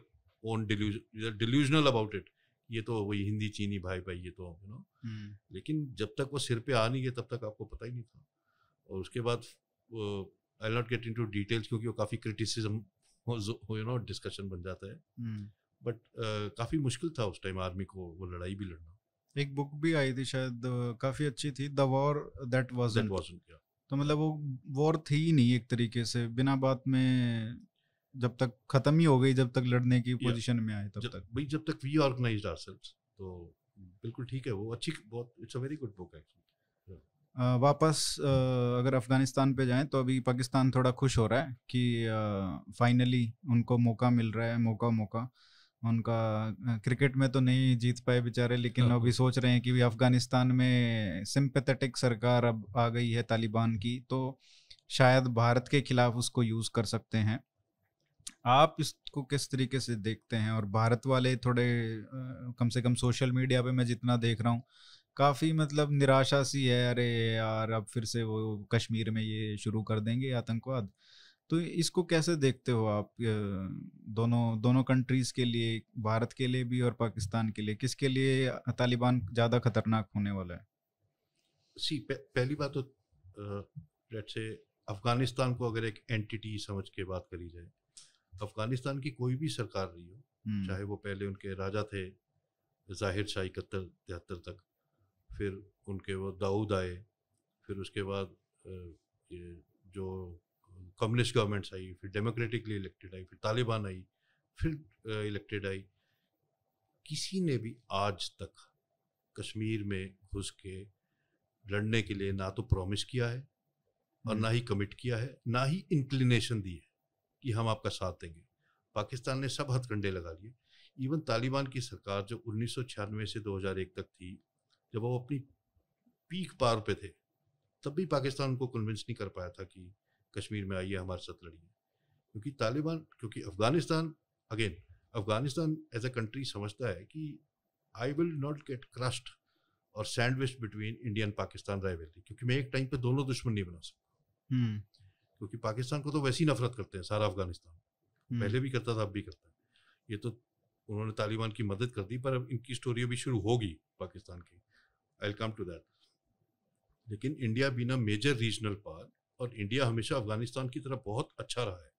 own डिल्यूज डिल्यूजनल अबाउट इट ये तो वही हिंदी चीनी भाई भाई ये तो यू नो हम्म। लेकिन जब तक वो सिर पे आ नहीं गया तब तक आपको पता ही नहीं था और उसके बाद I not get into details क्योंकि वो काफ़ी क्रिटिसिज्म यू नो डिस्कशन बन जाता है बट हम्म। uh, काफ़ी मुश्किल था उस टाइम आर्मी को वो लड़ाई भी लड़ना एक बुक भी आई थी शायद काफ़ी अच्छी थी द वॉर दैट वॉज तो मतलब वो वॉर थी ही नहीं एक तरीके से बिना बात में जब तक खत्म ही हो गई जब तक लड़ने की पोजीशन में आए तब तक भाई जब तक वी ऑर्गेनाइज्ड आवरसेल्व्स तो बिल्कुल ठीक है वो अच्छी बहुत it's a very good book actually वापस अगर अफ़गानिस्तान पे जाएं तो अभी पाकिस्तान थोड़ा खुश हो रहा है कि फाइनली उनको मौका मिल रहा है मौका मौका उनका क्रिकेट में तो नहीं जीत पाए बेचारे लेकिन अभी हाँ, हाँ। सोच रहे हैं कि भी अफ़गानिस्तान में सिंपथेटिक सरकार अब आ गई है तालिबान की तो शायद भारत के खिलाफ उसको यूज़ कर सकते हैं आप इसको किस तरीके से देखते हैं और भारत वाले थोड़े कम से कम सोशल मीडिया पे मैं जितना देख रहा हूँ काफ़ी मतलब निराशा सी है अरे यार अब फिर से वो कश्मीर में ये शुरू कर देंगे आतंकवाद तो इसको कैसे देखते हो आप दोनों दोनों कंट्रीज़ के लिए भारत के लिए भी और पाकिस्तान के लिए किसके लिए तालिबान ज़्यादा खतरनाक होने वाला है सी पह, पहली बात तो लेट्स से अफगानिस्तान को अगर एक एंटिटी समझ के बात करी जाए अफगानिस्तान की कोई भी सरकार रही हो हम्म। चाहे वो पहले उनके राजा थे जाहिर शाह इकहत्तर तिहत्तर तक फिर उनके वो दाऊद आए फिर उसके बाद जो कम्युनिस्ट गवर्नमेंट्स आई फिर डेमोक्रेटिकली इलेक्टेड आई फिर तालिबान आई फिर इलेक्टेड आई किसी ने भी आज तक कश्मीर में घुस के लड़ने के लिए ना तो प्रॉमिस किया है और हम्म। ना ही कमिट किया है ना ही इंक्लिनेशन दी है कि हम आपका साथ देंगे पाकिस्तान ने सब हथकंडे लगा लिए इवन तालिबान की सरकार जो उन्नीस से 2001 तक थी जब वो अपनी पीक पार पे थे तब भी पाकिस्तान उनको कन्विंस नहीं कर पाया था कि कश्मीर में आइए हमारे साथ लड़िए क्योंकि तालिबान क्योंकि Afghanistan again Afghanistan as a country समझता है कि I will not get crushed और sandwich between India and Pakistan rivalry क्योंकि मैं एक टाइम पे दोनों दुश्मन नहीं बना सकता हम्म। क्योंकि पाकिस्तान को तो वैसी नफरत करते हैं सारा अफगानिस्तान हम्म। पहले भी करता था अब भी करता है ये तो उन्होंने तालिबान की मदद कर दी पर अब इनकी स्टोरी अभी शुरू होगी पाकिस्तान की आई कम टू दैट लेकिन इंडिया बिना मेजर रीजनल पार और इंडिया हमेशा अफगानिस्तान की तरफ बहुत अच्छा रहा है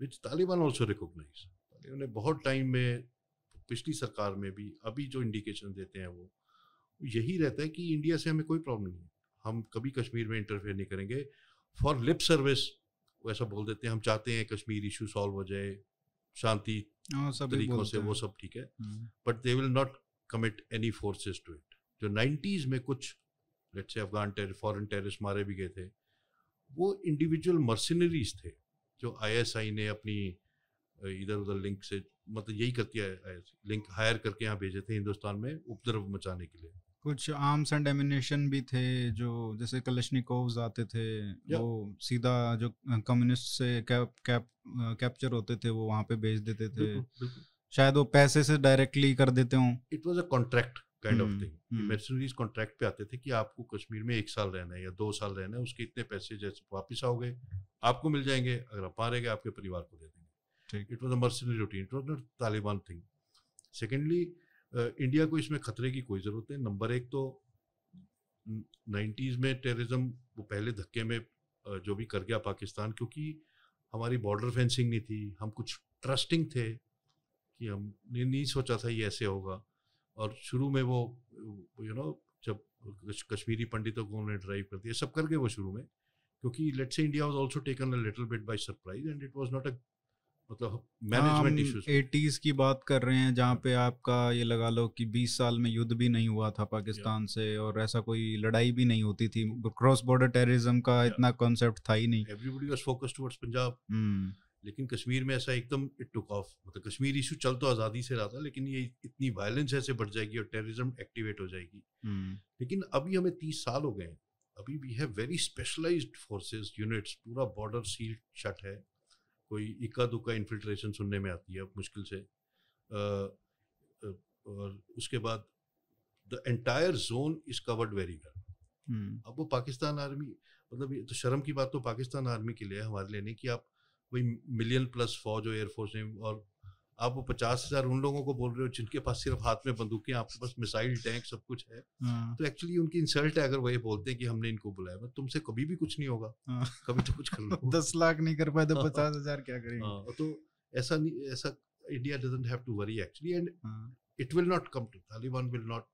which Taliban also recognize Taliban ने बहुत टाइम में पिछली सरकार में भी अभी जो इंडिकेशन देते हैं वो यही रहता है कि इंडिया से हमें कोई प्रॉब्लम नहीं है हम कभी कश्मीर में इंटरफेयर नहीं करेंगे फॉर लिप सर्विस वैसा बोल देते हैं हम चाहते हैं कश्मीर इशू सॉल्व हो जाए शांति हाँ, तरीकों से वो सब ठीक है but they will not commit any forces to it जो नाइन्टीज में कुछ लेट्स से अफगान टेर फॉरन टेररिस्ट मारे भी गए थे वो इंडिविजुअल मर्सिनरीज थे जो आईएसआई ने अपनी इधर उधर लिंक से मतलब यही करती है लिंक हायर करके यहाँ भेजे थे हिंदुस्तान में उपद्रव मचाने के लिए कुछ आर्म्स एंड एमिनेशन भी थे जो जैसे कलशनिकोव्स आते थे वो सीधा जो कम्युनिस्ट से कैप कैप कैप्चर होते थे वो वहां पे भेज देते थे शायद वो पैसे से डायरेक्टली कर देते हों it was a contract kind of thing mercenaries contract पे आते थे कि आपको कश्मीर में एक साल रहना है या दो साल रहना है उसके इतने पैसे जैसे वापस आओगे आपको मिल जाएंगे अगर आप आ रह आपके परिवार को दे देंगे it was a mercenary routine it was not Taliban thing secondly India को इसमें खतरे की कोई ज़रूरत नहीं नंबर एक तो नाइन्टीज़ में टेररिज्म वो पहले धक्के में जो भी कर गया पाकिस्तान क्योंकि हमारी बॉर्डर फेंसिंग नहीं थी हम कुछ ट्रस्टिंग थे कि हमने नहीं सोचा था ये ऐसे होगा और शुरू में वो यू नो जब कश्मीरी पंडितों को उन्होंने ड्राइव कर दिया सब करके वो शुरू में क्योंकि let's say India was also taken a little bit by surprise and it was not a मतलब मैनेजमेंट इश्यूज एटीज की बात कर रहे हैं जहाँ हाँ। पे आपका ये लगा लो कि 20 साल में युद्ध भी नहीं हुआ था पाकिस्तान से और ऐसा कोई लड़ाई भी नहीं होती थी क्रॉस बॉर्डर टेररिज्म का इतना कॉन्सेप्ट था ही नहीं everybody was focused towards Punjab लेकिन कश्मीर में ऐसा एकदम इट टुक ऑफ मतलब कश्मीर इशू चल तो आज़ादी से रहा था लेकिन ये इतनी वायलेंस ऐसे बढ़ जाएगी और टेररिज्म एक्टिवेट हो जाएगी हम्म। लेकिन अभी हमें तीस साल हो गए अभी we have very specialized forces units पूरा बॉर्डर सील शट है कोई इक्का दुक्का इन्फिल्ट्रेशन सुनने में आती है मुश्किल से और उसके बाद the entire zone is covered very well अब वो पाकिस्तान आर्मी मतलब तो शर्म की बात तो पाकिस्तान आर्मी के लिए हमारे लिए नहीं कि आप वही मिलियन प्लस फौज और एयरफोर्स ने और आप वो पचास हजार उन लोगों को बोल रहे हो जिनके पास सिर्फ हाथ में बंदूकें आपके पास मिसाइल टैंक सब कुछ है हाँ। तो एक्चुअली उनकी इंसल्ट है अगर वो ये बोलते हैं कि हमने इनको बुलाया तुमसे कभी भी कुछ नहीं होगा हाँ। कभी तो कुछ कर लो दस लाख नहीं कर पाए तो हाँ। पचास हजार क्या करेंगे तो ऐसा नहीं ऐसा India doesn't have to worry actually and it will not come to Taliban will not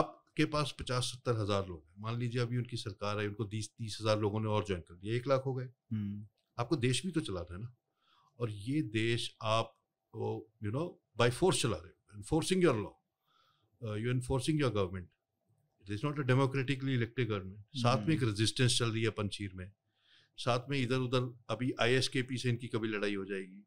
आपके पास पचास सत्तर हजार लोग हैं मान लीजिए अभी उनकी सरकार है उनको तीस तीस हजार लोगों ने और ज्वाइन कर लिया एक लाख हो गए हम्म। आपको देश भी तो चलाना है ना और ये देश आप वो यू नो बाय फोर्स चला रहे हो enforcing your law you enforcing your government it is not a democratically elected government साथ में एक रेजिस्टेंस hmm. चल रही है पंचीर में साथ में इधर उधर अभी आईएसकेपी से इनकी कभी लड़ाई हो जाएगी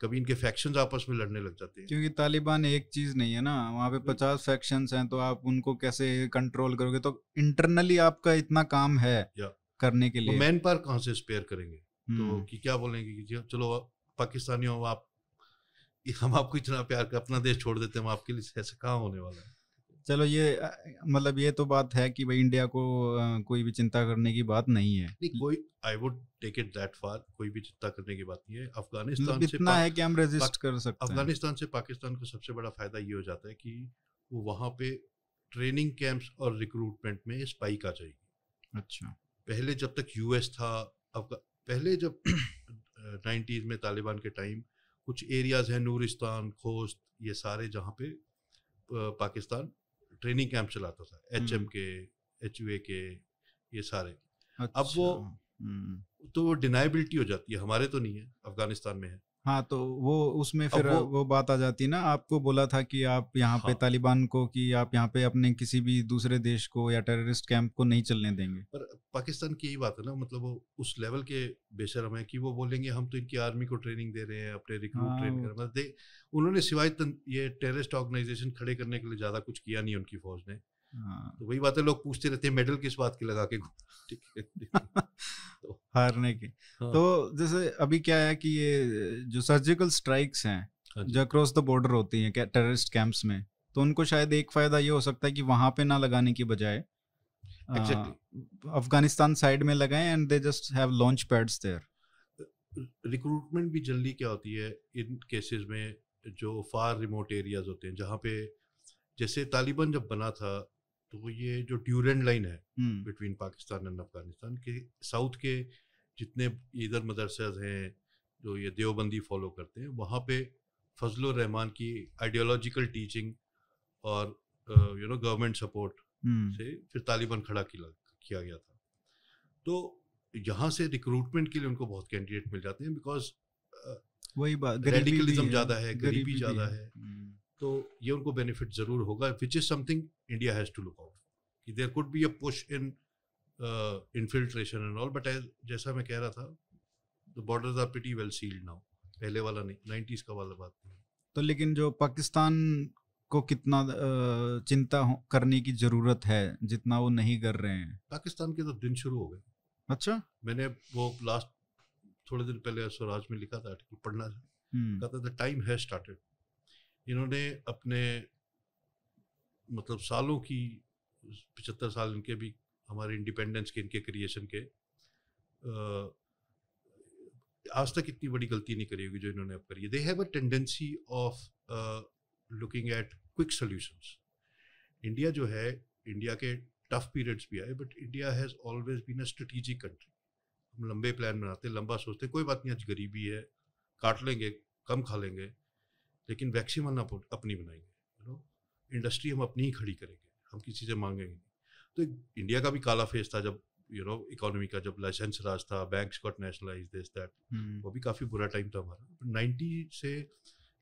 कभी इनके फैक्शंस आपस में लड़ने लग जाते हैं क्योंकि तालिबान एक चीज नहीं है ना वहाँ पे पचास फैक्शंस हैं तो आप उनको कैसे कंट्रोल करोगे तो इंटरनली आपका इतना काम है करने के लिए तो मैन पावर कहाँ से स्पेयर करेंगे तो hmm. कि क्या बोलेंगे कि चलो पाकिस्तानियों आप कि हम आपको इतना प्यार कर अपना देश छोड़ देते हैं हम आपके लिए ऐसा कहाँ होने वाला है चलो ये मतलब ये तो बात है कि भाई इंडिया को कोई भी चिंता करने की बात नहीं है नहीं कोई I would take it that far कोई भी चिंता करने की बात नहीं है अफगानिस्तान मतलब से इतना है कि हम रेजिस्ट कर सकते हैं अफगानिस्तान से पाकिस्तान का सबसे बड़ा फायदा ये हो जाता है कि वो वहाँ पे ट्रेनिंग कैंप्स और रिक्रूटमेंट में स्पाइक आ जाएगी अच्छा पहले जब तक यूएस था अफगा पहले जब नाइन्टीज में तालिबान के टाइम कुछ एरियाज हैं नूरिस्तान खोस्त ये सारे जहाँ पे पाकिस्तान ट्रेनिंग कैंप चलाता था एच एम के एच यू के ये सारे अच्छा, अब वो हम्म। तो वो डिनाइबिलिटी हो जाती है हमारे तो नहीं है अफगानिस्तान में है हाँ तो वो उसमें फिर वो, वो बात आ जाती है ना आपको बोला था कि आप यहाँ हाँ, पे तालिबान को कि आप यहाँ पे अपने किसी भी दूसरे देश को या टेररिस्ट कैंप को नहीं चलने देंगे पर पाकिस्तान की यही बात है ना मतलब वो उस लेवल के बेशरम है कि वो बोलेंगे हम तो इनकी आर्मी को ट्रेनिंग दे रहे हैं अपने रिक्रूट हाँ, ट्रेन कर मतलब उन्होंने सिवाय ये टेररिस्ट ऑर्गेनाइजेशन खड़े करने के लिए ज़्यादा कुछ किया नहीं उनकी फौज ने हाँ। तो वही बात है लोग पूछते रहते हैं मेडल किस बात की लगा के ठीक है तो, हारने की हाँ। तो जैसे अभी क्या है कि ये जो सर्जिकल स्ट्राइक्स हैं हाँ जो अक्रॉस द बॉर्डर होती हैं टेररिस्ट कैंप्स में तो उनको शायद एक फायदा ये हो सकता है कि वहां पे ना लगाने की बजाय अफगानिस्तान साइड में लगाएं and they just have launch pads there recruitment भी जल्दी क्या होती है इन केसेस में जो फार रिमोट एरियाज होते हैं जहाँ पे जैसे तालिबान जब बना था तो ये जो ड्यूरेंड लाइन है हम्म। बिटवीन पाकिस्तान एंड अफगानिस्तान के साउथ के जितने इधर मदरसेज हैं जो ये देवबंदी फॉलो करते हैं वहाँ पे फजल रहमान की आइडियोलॉजिकल टीचिंग और यू नो गवर्नमेंट सपोर्ट से फिर तालिबान खड़ा किया गया था तो यहाँ से रिक्रूटमेंट के लिए उनको बहुत कैंडिडेट मिल जाते हैं बिकॉज वही बात रेडिकलिज्म ज़्यादा है गरीबी ज़्यादा है हम्म। तो ये उनको बेनिफिट जरूर होगा which is something India has to look out कि there could be a push in infiltration and all but जैसा मैं कह रहा था the borders are pretty well sealed now पहले वाला नहीं 90s का वाला बात नहीं तो लेकिन जो पाकिस्तान को कितना चिंता करने की जरूरत है जितना वो नहीं कर रहे हैं पाकिस्तान के तो दिन शुरू हो गए अच्छा मैंने वो लास्ट थोड़े दिन पहले स्वराज में लिखा था आर्टिकल पढ़ना था कहता द टाइम हैज स्टार्टेड इन्होंने अपने मतलब सालों की पचहत्तर साल इनके भी हमारे इंडिपेंडेंस के इनके क्रिएशन के आज तक इतनी बड़ी गलती नहीं करी होगी जो इन्होंने अब करी है they have a tendency of looking at quick solutions India जो है इंडिया के टफ पीरियड्स भी आए but India has always been a strategic country हम लंबे प्लान बनाते हैं लंबा सोचते कोई बात नहीं आज गरीबी है काट लेंगे कम खा लेंगे लेकिन वैक्सीन हम अपनी बनाएंगे नो इंडस्ट्री हम अपनी ही खड़ी करेंगे हम किसी से मांगेंगे नहीं तो इंडिया का भी काला फेस था जब यू नो इकोनॉमी का जब लाइसेंस राज था bank got nationalize this that वो भी काफ़ी बुरा टाइम था हमारा नाइन्टी से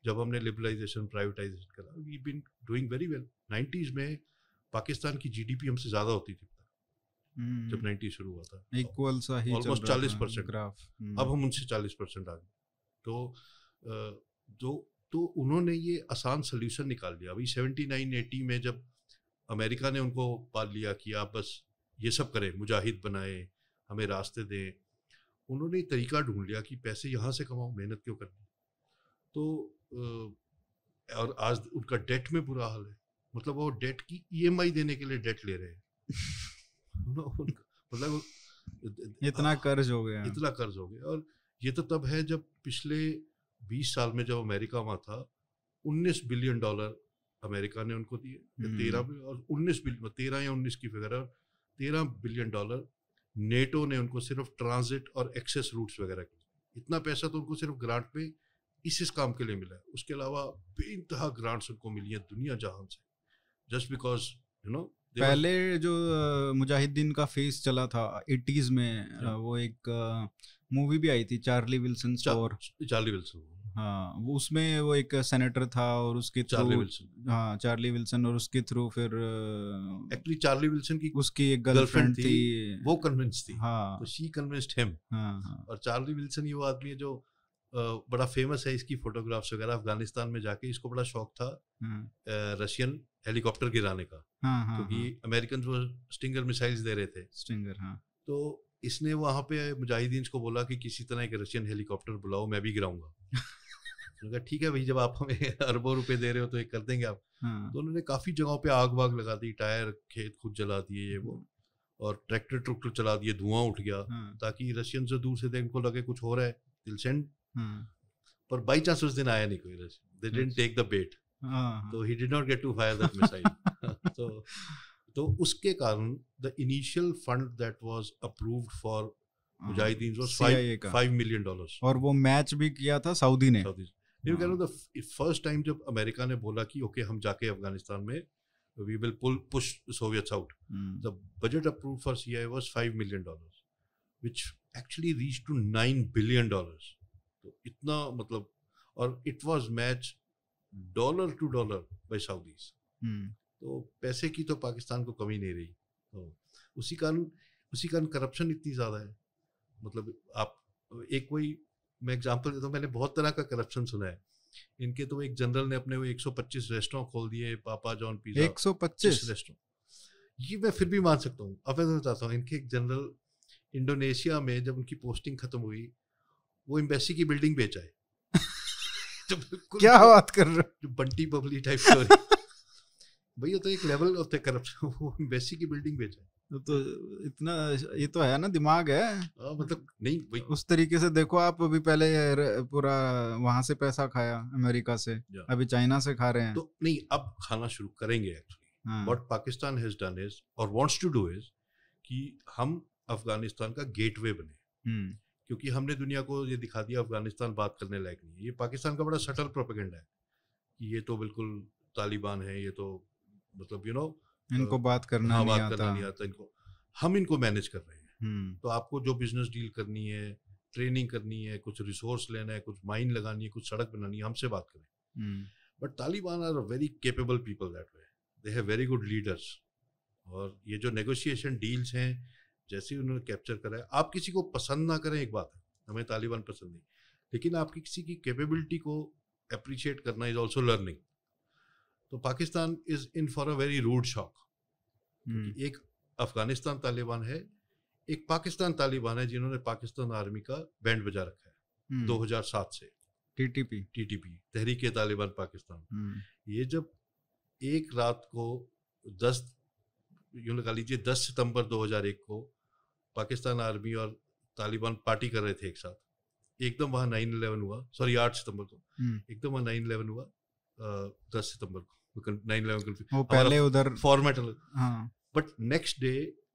जब हमने लिबरलाइजेशन प्राइवेटाइजेशन करा we been doing very well nineties में पाकिस्तान की जीडीपी हमसे ज़्यादा होती थी हम्म। जब नाइन्टी शुरू हुआ था इक्वल सा ही ऑलमोस्ट चालीस परसेंट अब हम्म। हम उनसे चालीस परसेंट आ गए तो जो तो उन्होंने ये आसान सोल्यूशन निकाल लिया अभी सेवेंटी नाइन एटी में जब अमेरिका ने उनको पाल लिया कि आप बस ये सब करें मुजाहिद बनाए हमें रास्ते दें उन्होंने तरीका ढूंढ लिया कि पैसे यहाँ से कमाओ मेहनत क्यों करनी तो और आज उनका डेट में बुरा हाल है मतलब वो डेट की ईएमआई e देने के लिए डेट ले रहे हैं मतलब इतना कर्ज हो गया इतना कर्ज हो गया और ये तो तब है जब पिछले बीस साल में जब अमेरिका वहां था उन्नीस बिलियन डॉलर अमेरिका ने उनको दिए तेरह हम्म। और उन्नीस बिलियन मतलब तेरह या उन्नीस की फिगर है तेरह बिलियन डॉलर नेटो ने उनको सिर्फ ट्रांजिट और एक्सेस रूट्स वगैरह के इतना पैसा तो उनको सिर्फ ग्रांट में इस इस काम के लिए मिला है उसके अलावा बेनतहा ग्रांट्स उनको मिली हैं दुनिया जहान से जस्ट बिकॉज यू नो पहले जो मुजाहिदीन का फेस चला था एटीज में हाँ। वो एक मूवी भी आई थी चार्ली विल्सन और चार्ली विल्सन हाँ उसमें वो एक सेनेटर था और उसके चार्ली विल्सन हाँ चार्ली विल्सन और उसके थ्रू फिर एक्चुअली चार्ली विल्सन की उसकी एक गर्लफ्रेंड थी, थी वो कन्विंस थी हाँ तो शी कन्विंस्ड हिम हाँ, हाँ, और चार्ली विल्सन ये वो आदमी है जो बड़ा फेमस है इसकी फोटोग्राफ्स वगैरह अफगानिस्तान में जाके इसको बड़ा शौक था रशियन हेलीकॉप्टर गिराने का हाँ, हाँ, क्योंकि अमेरिकन हाँ। वो स्टिंगर मिसाइल्स दे रहे थे स्टिंगर हाँ तो इसने वहां पे मुजाहिदीन को बोला कि किसी तरह एक रशियन हेलीकॉप्टर बुलाओ मैं भी गिराऊंगा ठीक है भाई जब आप हमें अरबों रुपए दे रहे हो तो एक कर देंगे आप हाँ। तो उन्होंने काफी जगहों पे आग वाग लगा दी टायर खेत खुद जला दिए ये वो और ट्रैक्टर ट्रुक्टर चला दिए धुआं उठ गया हाँ। ताकि रशियन से दूर से देख को लगे कुछ हो रहा है दिल सेंड Hmm. पर बाई चांस उस दिन आया नहीं कोई rush they didn't take the bet तो he did not get to fire that missile तो तो उसके कारण the initial fund that was approved for mujahideen was 5 million dollars और वो मैच भी किया था सऊदी ने Saudi you can know the first time जब अमेरिका ने बोला कि ओके okay, हम जाके अफगानिस्तान में we will pull push Soviets out the budget approve for CI was 5 million dollars which actually reached to 9 billion dollars तो इतना मतलब और it was match dollar to dollar by Saudis तो पैसे की तो पाकिस्तान को कमी नहीं रही तो उसी कारण उसी कारण करप्शन इतनी ज़्यादा है मतलब आप एक कोई मैं एग्जांपल देता हूँ मैंने बहुत तरह का करप्शन सुना है इनके तो एक जनरल ने अपने वो 125 रेस्टोरेंट खोल दिए पापा जॉन पिज्जा 125 रेस्टोरेंट ये मैं फिर भी मान सकता हूँ अब मैं बताता हूँ इनके एक जनरल इंडोनेशिया में जब उनकी पोस्टिंग खत्म हुई वो एम्बेसी की बिल्डिंग बेचा है तो क्या बात कर रहे हो जो बंटी बबली टाइप स्टोरी भैया तो एक लेवल ऑफ द करप्शन वो एम्बेसी की बिल्डिंग बेचा है तो इतना ये तो है ना दिमाग है आ, हाँ, मतलब नहीं उस तरीके से देखो आप अभी पहले पूरा वहां से पैसा खाया अमेरिका से अभी चाइना से खा रहे हैं तो नहीं अब खाना शुरू करेंगे actually what Pakistan has done is और वांट्स टू डू इज कि हम अफगानिस्तान का गेटवे बने हम्म। क्योंकि हमने दुनिया को ये दिखा दिया अफगानिस्तान बात करने लायक नहीं है ये पाकिस्तान का बड़ा सटल प्रोपेगेंडा है कि ये तो बिल्कुल तालिबान है ये तो मतलब यू you नो know, इनको बात करना हाँ, नहीं बात करना नहीं आता इनको हम इनको मैनेज कर रहे हैं हम्म। तो आपको जो बिजनेस डील करनी है ट्रेनिंग करनी है कुछ रिसोर्स लेना है कुछ माइन लगानी है कुछ सड़क बनानी है हमसे बात करें बट हम्म। Taliban are very capable people that way they have very good leaders और ये जो नेगोशिएशन डील्स हैं जैसे ही उन्होंने कैप्चर कराया आप किसी को पसंद ना करें एक बात है हमें तालिबान पसंद नहीं लेकिन आपकी किसी की कैपेबिलिटी को अप्रिशिएट करना इज ऑल्सो लर्निंग तो Pakistan is in for a very rude shock एक अफगानिस्तान तालिबान है एक पाकिस्तान तालिबान है जिन्होंने पाकिस्तान आर्मी का बैंड बजा रखा है 2007 हम्म। से टीटीपी टीटीपी तहरीक तालिबान पाकिस्तान हम्म। ये जब एक रात को दस यूँ लगा लीजिए दस सितंबर 2001 को पाकिस्तान आर्मी और तालिबान पार्टी कर रहे थे एक साथ एकदम वहाँ नाइन इलेवन हुआ सॉरी आठ सितंबर को हम्म। एकदम वहाँ नाइन इलेवन हुआ दस सितंबर को नाइन इलेवन पहले उधर फॉर्मेट अलग but next day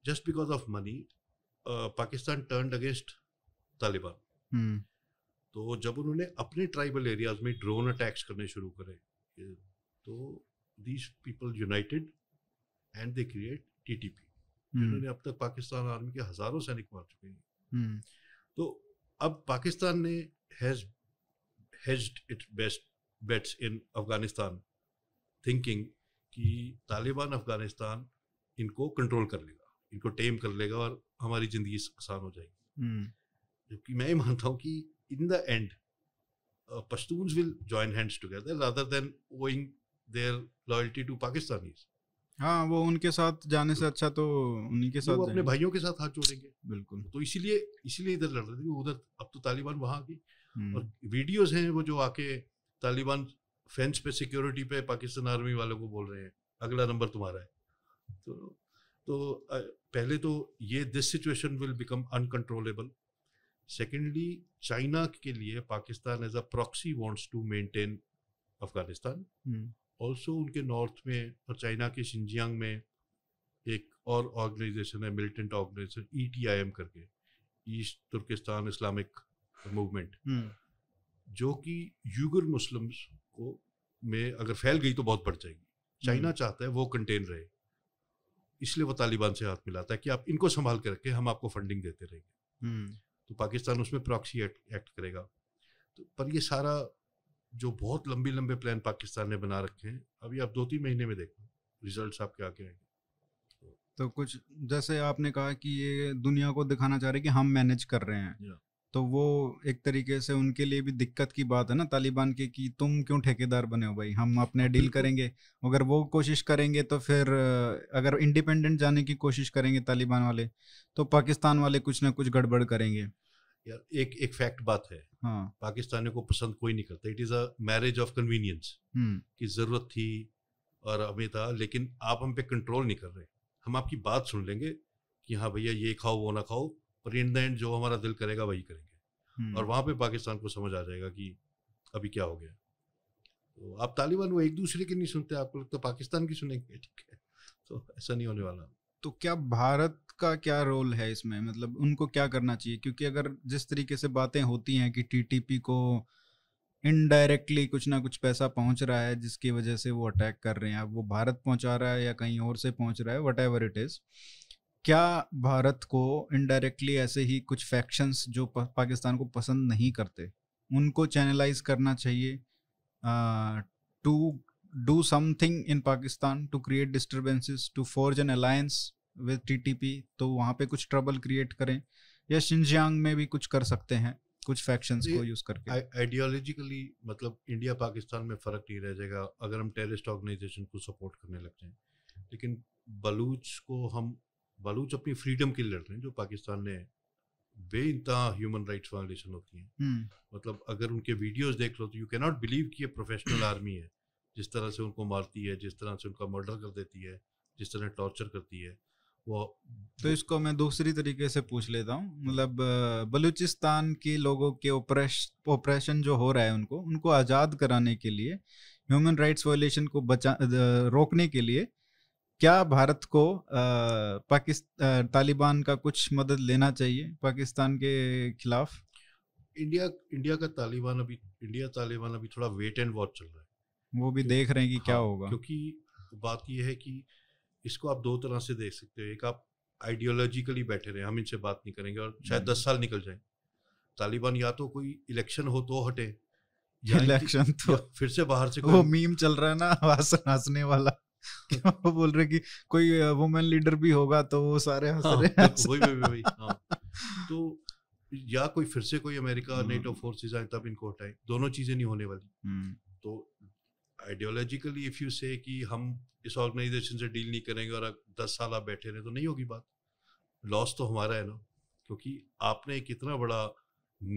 just because of money Pakistan turn against Taliban हम्म। तो जब उन्होंने अपने ट्राइबल एरियाज में ड्रोन अटैक्स करने शुरू करे तो these people united and they create P जिन्होंने हम्म। अब तक पाकिस्तान आर्मी के हजारों सैनिक मार चुके हैं हम्म। तो अब पाकिस्तान ने has hedged it best bets in Afghanistan thinking कि तालिबान अफगानिस्तान इनको कंट्रोल कर लेगा इनको टेम कर लेगा और हमारी जिंदगी आसान हो जाएगी हम्म। जबकि मैं ये मानता हूँ कि in the end Pashtun will join hands together rather than owing their loyalty to Pakistanis हाँ वो उनके साथ जाने से अच्छा तो उन्हीं के साथ अपने भाइयों के साथ हाथ जोड़ेंगे बिल्कुल तो इसीलिए इसीलिए इधर लड़ रहे थे उधर अब तो तालिबान वहां आ गई और वीडियोज हैं वो जो आके तालिबान फेंस पे सिक्योरिटी पे पाकिस्तान आर्मी वालों को बोल रहे हैं अगला नंबर तुम्हारा है तो तो पहले तो ये this situation will become uncontrollable secondly China के लिए Pakistan as a proxy wants to maintain Afghanistan also उनके नॉर्थ में और चाइना के शिंजियांग में एक और ऑर्गेनाइजेशन है militant organization E T I M करके ईस्ट तुर्किस्तान इस्लामिक मूवमेंट जो कि यूगर मुस्लिम्स को में अगर फैल गई तो बहुत बढ़ जाएगी चाइना हम्म। चाहता है वो कंटेन रहे इसलिए वो तालिबान से हाथ मिलाता है कि आप इनको संभाल के रखें हम आपको फंडिंग देते रहेंगे हम्म। तो पाकिस्तान उसमें प्रॉक्सी एक्ट, एक्ट करेगा तो पर ये सारा जो बहुत लंबी लंबे प्लान पाकिस्तान ने बना रखे हैं अभी आप दो तीन महीने में देखो रिजल्ट आपके आके आएंगे तो कुछ जैसे आपने कहा कि ये दुनिया को दिखाना चाह रहे कि हम मैनेज कर रहे हैं तो वो एक तरीके से उनके लिए भी दिक्कत की बात है ना तालिबान के कि तुम क्यों ठेकेदार बने हो भाई हम अपने डील करेंगे अगर वो कोशिश करेंगे तो फिर अगर इंडिपेंडेंट जाने की कोशिश करेंगे तालिबान वाले तो पाकिस्तान वाले कुछ ना कुछ गड़बड़ करेंगे यार एक एक फैक्ट बात है हाँ. पाकिस्तानियों को पसंद कोई नहीं करता it is a marriage of convenience की जरूरत थी और हमें था लेकिन आप हम पे कंट्रोल नहीं कर रहे हम आपकी बात सुन लेंगे कि हाँ भैया ये खाओ वो ना खाओ पर इन द एंड जो हमारा दिल करेगा वही करेंगे हम्म। और वहां पे पाकिस्तान को समझ आ जाएगा कि अभी क्या हो गया तो आप तालिबान वो एक दूसरे की नहीं सुनते आपको लगता तो पाकिस्तान की सुनेंगे ठीक है तो ऐसा नहीं होने वाला तो क्या भारत का क्या रोल है इसमें मतलब उनको क्या करना चाहिए क्योंकि अगर जिस तरीके से बातें होती हैं कि टीटीपी को इनडायरेक्टली कुछ ना कुछ पैसा पहुंच रहा है जिसकी वजह से वो अटैक कर रहे हैं अब वो भारत पहुंचा रहा है या कहीं और से पहुंच रहा है वट एवर इट इज़ क्या भारत को इनडायरेक्टली ऐसे ही कुछ फैक्शंस जो पाकिस्तान को पसंद नहीं करते उनको चैनलाइज करना चाहिए to do something in Pakistan to create disturbances to forge an alliance with TTP तो वहाँ पे कुछ ट्रबल क्रिएट करें या शिनजियांग में भी कुछ कर सकते हैं कुछ फैक्शंस को यूज करके आइडियोलॉजिकली मतलब इंडिया पाकिस्तान में फर्क नहीं रह जाएगा अगर हम टेररिस्ट ऑर्गेनाइजेशन को सपोर्ट करने लग जाएं लेकिन बलूच को हम बलूच अपनी फ्रीडम के लिए लड़ रहे हैं जो पाकिस्तान ने इंतहा ह्यूमन राइट्स वायलेशन होती है हम्म। मतलब अगर उनके वीडियोस देख लो तो यू कैनॉट बिलीव कि ये प्रोफेशनल आर्मी है जिस तरह से उनको मारती है जिस तरह से उनका मर्डर कर देती है जिस तरह टॉर्चर करती है वो तो इसको मैं दूसरी तरीके से पूछ लेता हूँ मतलब बलूचिस्तान के लोगों के ऑपरेशन जो हो रहा है उनको उनको आज़ाद कराने के लिए ह्यूमन राइट्स वायलेशन को बचा रोकने के लिए क्या भारत को पाकिस्तान तालिबान का कुछ मदद लेना चाहिए पाकिस्तान के खिलाफ इंडिया इंडिया का तालिबान अभी इंडिया तालिबान अभी थोड़ा वेट एंड वॉच चल रहा है वो भी देख रहे हैं कि हाँ, क्या होगा क्योंकि बात यह है कि इसको आप दो तरह से देख सकते हो एक आप आइडियोलॉजिकली बैठे रहे हम इनसे बात नहीं करेंगे और शायद हम्म। दस साल निकल जाए तालिबान या तो कोई इलेक्शन हो तो हटे इलेक्शन तो फिर से बाहर से वो मीम चल रहा है ना हसन हंसने वाला वो बोल रहे कि कोई वुमेन लीडर भी होगा तो वो सारे हंस हाँ, रहे हैं वही वही वही हाँ तो या कोई फिर से कोई अमेरिका नेटो हम्म। फोर्सेस आए तब इनको हटाए दोनों चीजें नहीं होने वाली हम्म। तो आइडियोलॉजिकली इफ़ यू से कि हम इस ऑर्गेनाइजेशन से डील नहीं करेंगे और दस साल आप बैठे रहे तो नहीं होगी बात लॉस तो हमारा है ना क्योंकि आपने एक इतना बड़ा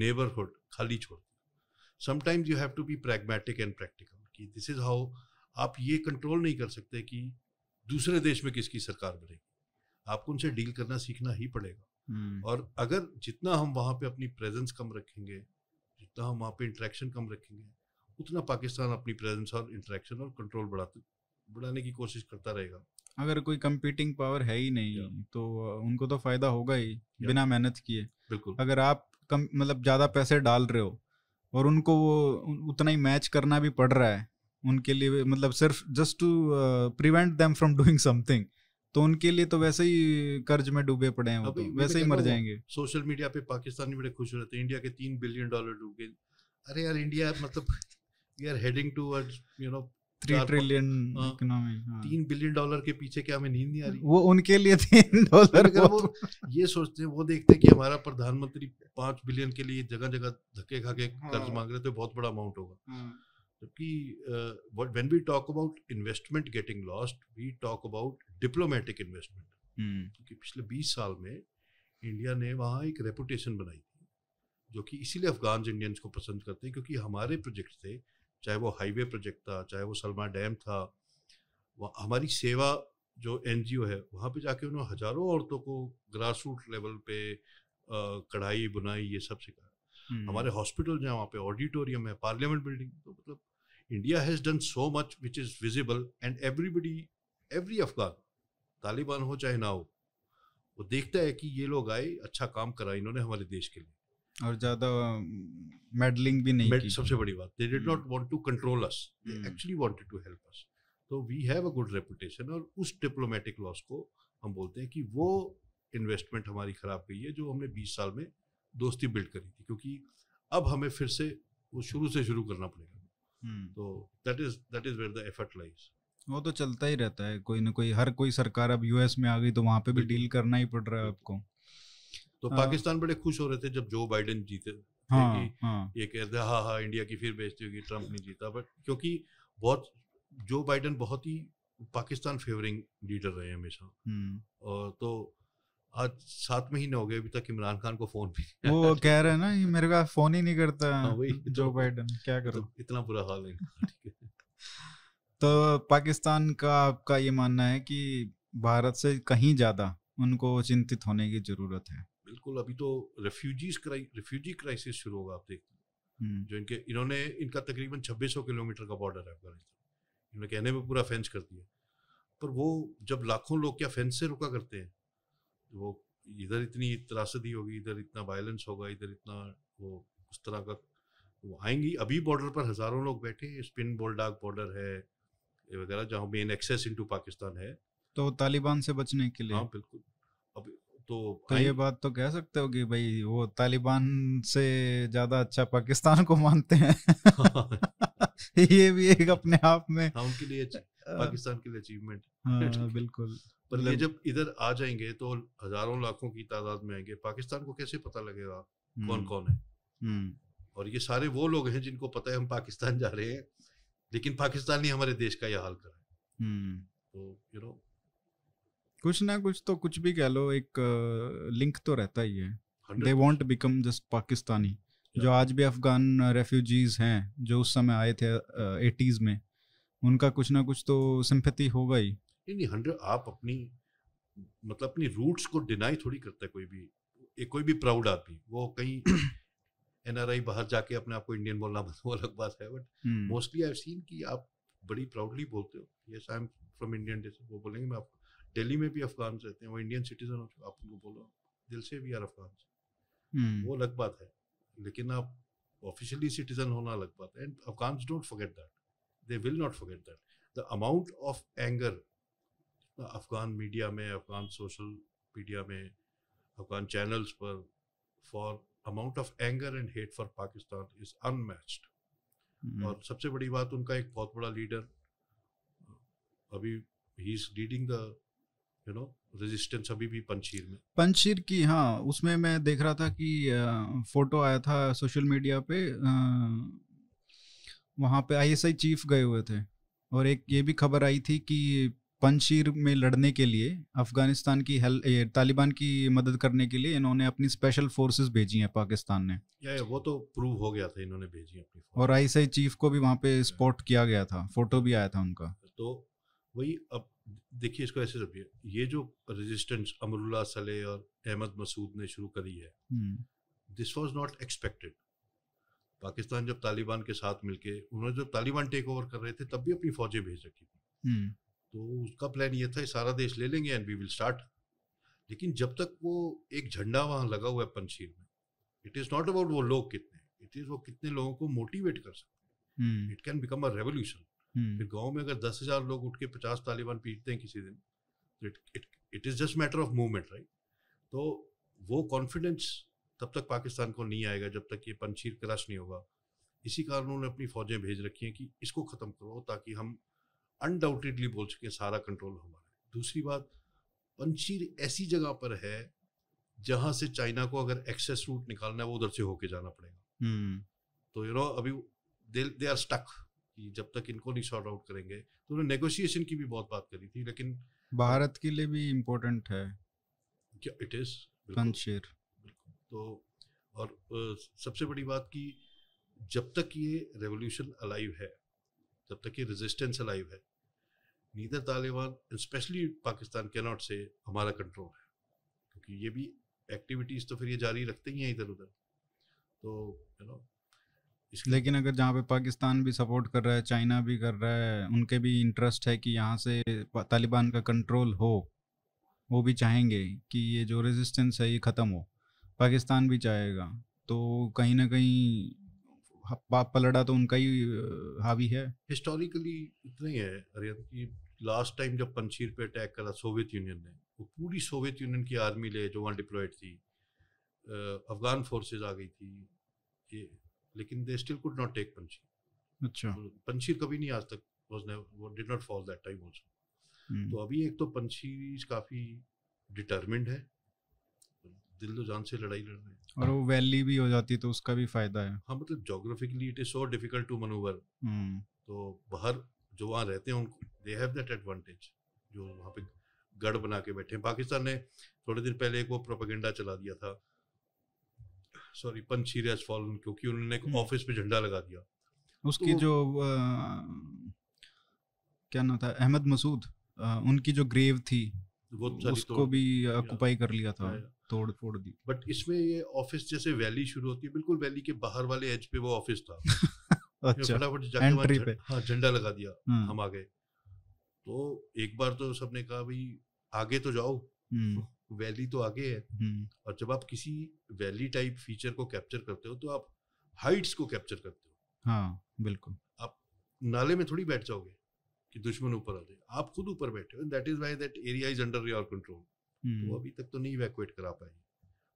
नेबरहुड खाली छोड़ दिया sometimes you have to be pragmatic and practical कि दिस इज़ हाउ आप ये कंट्रोल नहीं कर सकते कि दूसरे देश में किसकी सरकार बनेगी आपको उनसे डील करना सीखना ही पड़ेगा hmm. और अगर जितना हम वहाँ पे अपनी प्रेजेंस कम रखेंगे जितना हम वहाँ पे इंट्रैक्शन कम रखेंगे उतना पाकिस्तान अपनी प्रेजेंस और इंटरेक्शन और कंट्रोल बढ़ाते बढ़ाने की कोशिश करता रहेगा अगर कोई कंपीटिंग पावर है ही नहीं तो उनको तो फायदा होगा ही बिना मेहनत किए बिल्कुल अगर आप कम मतलब ज्यादा पैसे डाल रहे हो और उनको वो उतना ही मैच करना भी पड़ रहा है उनके लिए मतलब सिर्फ just to prevent them from doing something तो उनके लिए तो वैसे ही कर्ज में डूबे पड़े हैं वो तो, वैसे ही मर जाएंगे सोशल मीडिया पे पाकिस्तानी बड़े खुश रहते हैं इंडिया के तीन बिलियन डॉलर डूब गए अरे यार इंडिया मतलब we are heading towards you know three trillion economy तीन बिलियन डॉलर के पीछे क्या हमें नींद नहीं आ रही वो उनके लिए तीन डॉलर वो, वो ये सोचते हैं वो देखते हैं कि हमारा प्रधानमंत्री पांच बिलियन के लिए जगह जगह धक्के खा के हाँ। कर्ज मांग रहे तो बहुत बड़ा अमाउंट होगा हाँ। जबकि we talk about investment getting lost we talk about diplomatic investment क्योंकि पिछले बीस साल में इंडिया ने वहाँ एक रेपुटेशन बनाई जो कि इसीलिए अफगान इंडियंस को पसंद करते हैं क्योंकि हमारे प्रोजेक्ट थे चाहे वो हाईवे प्रोजेक्ट था चाहे वो सलमा डैम था हमारी सेवा जो एन है वहाँ पे जाके उन्होंने हजारों औरतों को ग्रास रूट लेवल पे कढ़ाई बुनाई ये सब सिखाया हमारे हम्म। हॉस्पिटल जहाँ वहाँ पे ऑडिटोरियम है पार्लियामेंट बिल्डिंग तो मतलब India has done so much which is visible and everybody every Afghan Taliban हो चाहे ना हो वो देखता है कि ये लोग आए अच्छा काम करा इन्होंने हमारे देश के लिए और ज्यादा मेडलिंग भी नहीं की सबसे बड़ी बात they did not want to control us they actually wanted to help us तो we have a good reputation और उस डिप्लोमेटिक लॉस को हम बोलते हैं कि वो इन्वेस्टमेंट हमारी खराब गई है जो हमने 20 साल में दोस्ती बिल्ड करी थी क्योंकि अब हमें फिर से वो शुरू से शुरू करना पड़ेगा हम्म। तो that is that is where the effort lies वो तो चलता ही रहता है कोई ना कोई हर कोई सरकार अब यूएस में आ गई तो वहां पे भी डील करना ही पड़ रहा है आपको तो हाँ, पाकिस्तान बड़े खुश हो रहे थे जब जो बाइडेन जीते हाँ, कि हाँ, ये कह रहे हाँ हाँ इंडिया की फिर बेचती होगी ट्रंप नहीं जीता बट क्योंकि बहुत जो बाइडेन बहुत ही पाकिस्तान फेवरिंग लीडर रहे हमेशा हम्म। और तो आज सात महीने हो गए अभी तक इमरान खान को फोन भी वो कह रहे हैं ना ये मेरे का फोन ही नहीं करता हाँ तो। जो बाइडेन क्या करो तो इतना बुरा हाल है तो पाकिस्तान का आपका ये मानना है कि भारत से कहीं ज्यादा उनको चिंतित होने की जरूरत है बिल्कुल अभी तो रेफ्यूजीज रेफ्यूजी क्राइसिस शुरू होगा आप देखते हैं हम्म। जो इनके इन्होंने इनका तकरीबन 2600 किलोमीटर का बॉर्डर है अफगानिस्तान इन्होंने कहने में पूरा फेंस कर दिया पर वो जब लाखों लोग क्या फेंस से रुका करते हैं तो वो इधर इतनी त्रासदी होगी इधर इतना वायलेंस होगा इधर इतना वो उस तरह का वो आएंगी अभी बॉर्डर पर हज़ारों लोग बैठे स्पिन बोल्डाग बॉर्डर है वगैरह जहाँ मेन एक्सेस इनटू पाकिस्तान है तो तालिबान से बचने के लिए हाँ बिल्कुल तो तो ये बात तो कह सकते हो कि भाई वो तालिबान से ज्यादा अच्छा पाकिस्तान को मानते हैं ये भी एक अपने आप में हाँ, उनके लिए पाकिस्तान के लिए अचीवमेंट हाँ, बिल्कुल पर ये मतलब जब इधर आ जाएंगे तो हजारों लाखों की तादाद में आएंगे पाकिस्तान को कैसे पता लगेगा कौन हम्म, कौन है हम्म। और ये सारे वो लोग हैं जिनको पता है हम पाकिस्तान जा रहे हैं लेकिन पाकिस्तान ने हमारे देश का यह हाल करा है हम्म। तो यू नो कुछ ना कुछ तो कुछ भी कह लो एक लिंक तो रहता ही है they won't become just Pakistani जो आज भी अफगान रेफ्यूजीज हैं जो उस समय आए थे एटीज में उनका कुछ ना कुछ तो सिंपति होगा ही नहीं नहीं हंड्रेड आप अपनी मतलब अपनी रूट्स को डिनाई थोड़ी करता है कोई भी एक कोई भी प्राउड आदमी वो कहीं एनआरआई बाहर जाके अपने आप को इंडियन बोलना वो अलग बात है बट मोस्टली आई सीन कि आप बड़ी प्राउडली बोलते हो yes I am from Indian डे वो बोलेंगे मैं आप दिल्ली में भी अफगान रहते हैं वो इंडियन सिटीजन हो चुके आप उनको बोलो दिल से भी यार अफगान हम्म। वो अलग बात है लेकिन आप ऑफिशियली सिटीजन होना अलग बात है and Afghan don't forget that they will not forget that the amount of anger Afghan media में अफगान सोशल मीडिया में अफगान चैनल्स पर for amount of anger and hate for Pakistan is unmatched और सबसे बड़ी बात उनका एक बहुत बड़ा लीडर अभी he is leading the you know resistance अभी भी पंचीर में पंचीर की हाँ उसमें मैं देख रहा था कि फोटो आया था सोशल मीडिया पे वहाँ पे आईएसआई चीफ गए हुए थे और एक ये भी खबर आई थी कि पंचशीर में लड़ने के लिए अफगानिस्तान की हेल तालिबान की मदद करने के लिए इन्होंने अपनी स्पेशल फोर्सेस भेजी हैं पाकिस्तान ने या, या वो तो प्रूव हो गया था इन्होंने भेजी अपनी और आईएसआई चीफ को भी वहाँ पे स्पॉट किया गया था फोटो भी आया था उनका तो वही अब देखिए इसको ऐसे समझिए ये जो रेजिस्टेंस अमरुल्ला सले और अहमद मसूद ने शुरू करी है this was not expected Pakistan जब तालिबान के साथ मिलके उन्होंने जब तालिबान टेक ओवर कर रहे थे तब भी अपनी फौजें भेज रखी थी हम्म। तो उसका प्लान ये था सारा देश ले लेंगे एंड वी विल स्टार्ट लेकिन जब तक वो एक झंडा वहां लगा हुआ है पंशीर में इट इज नॉट अबाउट वो लोग कितने इट इज वो कितने लोगों को मोटिवेट कर सकते it can become a revolution hmm. फिर गांव में अगर दस हजार लोग उठ के पचास तालिबान पीटते हैं किसी दिन it is just matter of movement right तो वो कॉन्फिडेंस तब तक पाकिस्तान को नहीं आएगा जब तक ये पंचीर क्रश नहीं होगा इसी कारण उन्होंने अपनी फौजें भेज रखी हैं कि इसको ख़त्म करो ताकि हम अनडाउटेडली बोल सकें सारा कंट्रोल हमारा है दूसरी बात पंचीर ऐसी जगह पर है जहाँ से चाइना को अगर एक्सेस रूट निकालना है वो उधर से होके जाना पड़ेगा hmm. तो यू नो अभी दे आर स्टक कि जब तक इनको नहीं सॉर्ट आउट करेंगे तो उन्होंने नेगोशिएशन की भी बहुत बात करी थी लेकिन भारत के लिए भी इम्पोर्टेंट है क्या इट इज पंचेर तो और सबसे बड़ी बात कि जब तक ये रेवोल्यूशन अलाइव है जब तक ये रेजिस्टेंस अलाइव है नीदर तालिबान स्पेशली पाकिस्तान के नॉट से हमारा कंट्रोल है क्योंकि ये भी एक्टिविटीज़ तो फिर ये जारी रखते ही हैं इधर उधर तो यू नो लेकिन अगर जहाँ पे पाकिस्तान भी सपोर्ट कर रहा है चाइना भी कर रहा है उनके भी इंटरेस्ट है कि यहाँ से तालिबान का कंट्रोल हो वो भी चाहेंगे कि ये जो रेजिस्टेंस है ये ख़त्म हो पाकिस्तान भी चाहेगा तो कहीं ना कहीं पलड़ा तो उनका ही हावी है हिस्टोरिकली इतना ही है अरियन कि लास्ट टाइम जब पंचीर पे अटैक करा सोवियत यूनियन ने वो पूरी सोवियत यूनियन की आर्मी ले जो वहाँ डिप्लॉयड थी अफगान फोर्सेज आ गई थी लेकिन they still could not take Panjshir अच्छा पंछी तो कभी नहीं आज तक वाज नेवर वो did not fall that time also तो अभी एक तो पंछी काफी डिटरमिंड है दिल तो जान से लड़ाई लड़ रहे हैं और वो वैली भी हो जाती है तो उसका भी फायदा है हाँ मतलब geographically it is so difficult to manoeuvre तो बाहर जो वहाँ रहते हैं उनको दे हैव दैट एडवांटेज जो वहाँ पे गढ़ बना के बैठे हैं पाकिस्तान ने थोड़े दिन पहले एक वो प्रोपेगेंडा चला दिया था सॉरी पंचीर हैज फॉलन क्योंकि उन्होंने ऑफिस हम्म। पे झंडा लगा दिया उसकी तो, जो आ, क्या नाम था अहमद मसूद आ, उनकी जो ग्रेव थी वो उसको भी ऑक्यूपाई कर लिया था तोड़ फोड़ दी बट इसमें ये ऑफिस जैसे वैली शुरू होती है बिल्कुल वैली के बाहर वाले एज पे वो ऑफिस था अच्छा फटाफट जाके हाँ झंडा लगा दिया हम्म। हम आ गए तो एक बार तो सबने कहा भाई आगे तो जाओ हम्म। वैली तो आगे है हम्म। और जब आप किसी वैली टाइप फीचर को कैप्चर करते हो तो आप हाइट्स को कैप्चर करते हो हाँ बिल्कुल आप नाले में थोड़ी बैठ जाओगे कि दुश्मन ऊपर आ जाए आप खुद ऊपर बैठे हो that is why that area is under your control तो हम्म। अभी तक तो नहीं इवैक्यूएट करा पाए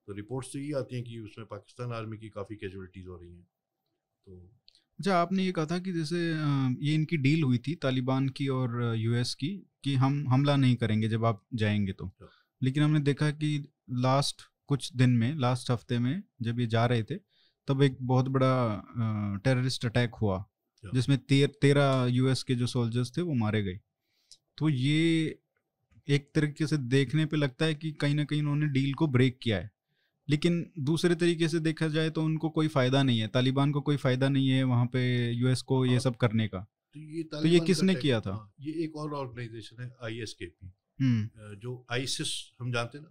तो रिपोर्ट्स तो यही आती हैं कि उसमें पाकिस्तान आर्मी की काफ़ी कैजुअलिटीज हो रही हैं तो अच्छा आपने ये कहा था कि जैसे ये इनकी डील हुई थी तालिबान की और यूएस की कि हम हमला नहीं करेंगे जब आप जाएंगे तो, तो लेकिन हमने देखा कि लास्ट कुछ दिन में लास्ट हफ्ते में जब ये जा रहे थे तब एक बहुत बड़ा टेररिस्ट अटैक हुआ जिसमें तेर, तेरह यूएस के जो सोल्जर्स थे वो मारे गए तो ये एक तरीके से देखने पे लगता है कि कहीं ना कहीं उन्होंने डील को ब्रेक किया है लेकिन दूसरे तरीके से देखा जाए तो उनको कोई फायदा नहीं है तालिबान को कोई फायदा नहीं है वहां पे यूएस को ये हाँ। सब करने का तो ये, तो ये किसने किया था हाँ, ये एक और ऑर्गेनाइजेशन है आई एस के हम्म। जो आइसिस हम जानते हैं ना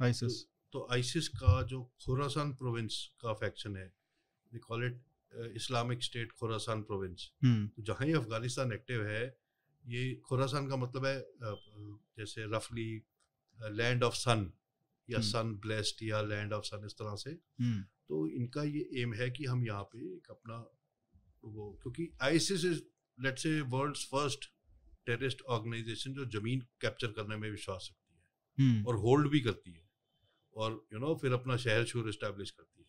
तो आइसिस तो आइसिस का जो खुरासान प्रोविंस का फैक्शन है they call it Islamic State Khorasan province hmm. तो जहाँ ये अफगानिस्तान एक्टिव है ये खुरासान का मतलब है जैसे रफली लैंड ऑफ सन या सन हम्म। ब्लेस्ड या लैंड ऑफ सन इस तरह से तो इनका ये एम है कि हम यहाँ पे एक अपना वो क्योंकि ISIS is let's say world's first terrorist organisation जो जमीन कैप्चर करने में विश्वास रखती है हम्म। और होल्ड भी करती है और यू नो फिर अपना शहर शोर इस्टेब्लिश करती है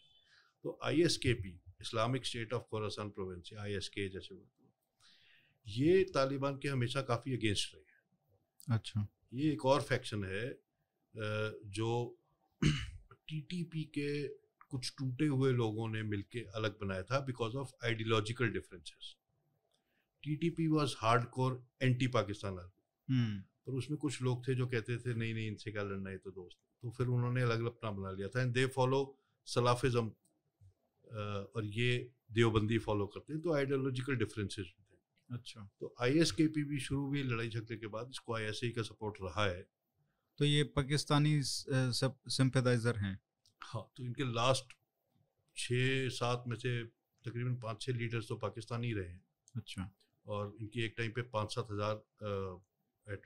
तो I S K P Islamic State of Khorasan province I S K जैसे बोलते हैं ये तालिबान के हमेशा काफ़ी अगेंस्ट रहे हैं अच्छा ये एक और फैक्शन है जो टी टी पी के कुछ टूटे हुए लोगों ने मिलके अलग बनाया था because of ideological differences TTP was hardcore anti Pakistan army पर उसमें कुछ लोग थे जो कहते थे नहीं नहीं इनसे क्या लड़ना है तो दोस्त तो फिर उन्होंने अलग अलग अपना बना लिया था एंड दे फॉलो सलाफिज्म और ये देवबंदी फॉलो करते हैं तो आइडियोलॉजिकल डिफरेंसेस थे अच्छा तो आईएसकेपी भी शुरू हुई लड़ाई झगड़े के बाद इसको आईएसआई का सपोर्ट रहा है तो ये पाकिस्तानी सिंपथाइजर हैं हाँ तो इनके लास्ट छः सात में से तकरीबन पाँच छः लीडर्स तो पाकिस्तानी रहे हैं अच्छा और इनकी एक टाइम पे पाँच सात हज़ार एट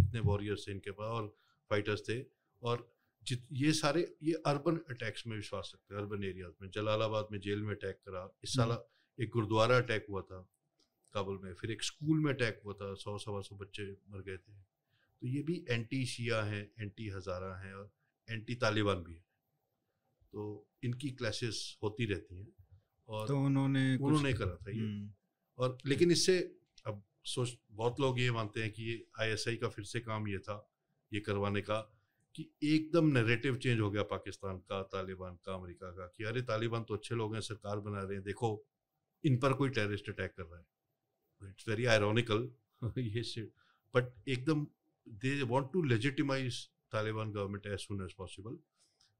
इतने वॉरियर्स थे इनके पास और फाइटर्स थे और जित ये सारे ये अर्बन अटैक्स में विश्वास रखते हैं अर्बन एरियाज में जलालाबाद में जेल में अटैक करा इस साल हम्म। एक गुरुद्वारा अटैक हुआ था काबुल में फिर एक स्कूल में अटैक हुआ था सौ सवा सौ बच्चे मर गए थे तो ये भी एंटी शिया हैं एंटी हज़ारा हैं और एंटी तालिबान भी है तो इनकी क्लासेस होती रहती हैं और तो उन्होंने उन्होंने करा था ये हम्म। और लेकिन इससे अब सोच बहुत लोग ये मानते हैं कि ये आईएसआई का फिर से काम ये था ये करवाने का कि एकदम नेगेटिव चेंज हो गया पाकिस्तान का तालिबान का अमेरिका का कि अरे तालिबान तो अच्छे लोग हैं सरकार बना रहे हैं देखो इन पर कोई टेररिस्ट अटैक कर रहा है इट्स वेरी आयरोनिकल ये बट एकदम they want to legitimise Taliban government as soon as possible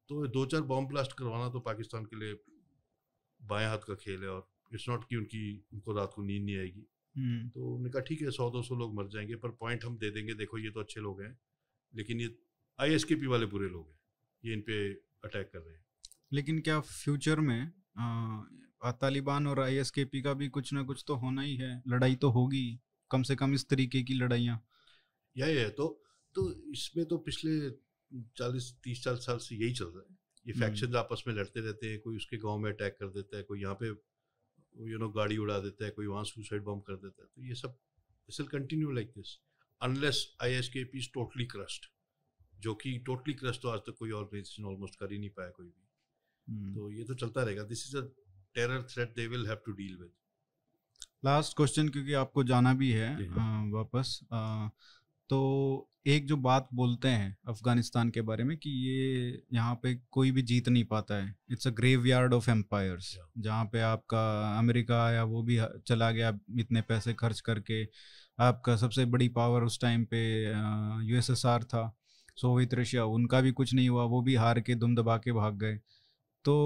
तो दो चार बॉम्ब ब्लास्ट करवाना तो पाकिस्तान के लिए बाएं हाथ का खेल है और इट्स नॉट कि उनकी उनको रात को नींद नहीं आएगी हम्म। तो उन्होंने कहा ठीक है सौ दो सौ लोग मर जाएंगे पर पॉइंट हम दे देंगे देखो ये तो अच्छे लोग हैं लेकिन ये आई वाले बुरे लोग हैं ये इन पे अटैक कर रहे हैं लेकिन क्या फ्यूचर में तालिबान और आई का भी कुछ ना कुछ तो होना ही है लड़ाई तो होगी कम से कम इस तरीके की लड़ाइयाँ यह है तो तो इसमें तो पिछले चालीस तीस चालीस साल से यही चल रहा है ये फैक्शन हम्म। आपस में लड़ते रहते हैं कोई उसके गांव में अटैक कर देता है कोई यहाँ पे यू नो गाड़ी उड़ा देता है कोई वहाँ सुसाइड बम कर देता है तो ये सब it will continue like this unless I S K P is totally crushed जो कि टोटली क्रस्ट तो आज तक कोई ऑर्गेनाइजेशन ऑलमोस्ट कर ही नहीं पाया कोई भी हम्म। तो ये तो चलता रहेगा this is a terror threat they will have to deal with last question क्योंकि आपको जाना भी है आ, हाँ, वापस आ, तो एक जो बात बोलते हैं अफगानिस्तान के बारे में कि ये यहाँ पे कोई भी जीत नहीं पाता है it's a graveyard of empires जहाँ पे आपका अमेरिका आया वो भी चला गया इतने पैसे खर्च करके आपका सबसे बड़ी पावर उस टाइम पे यूएसएसआर था सोवियत रशिया उनका भी कुछ नहीं हुआ वो भी हार के दुम दबा के भाग गए तो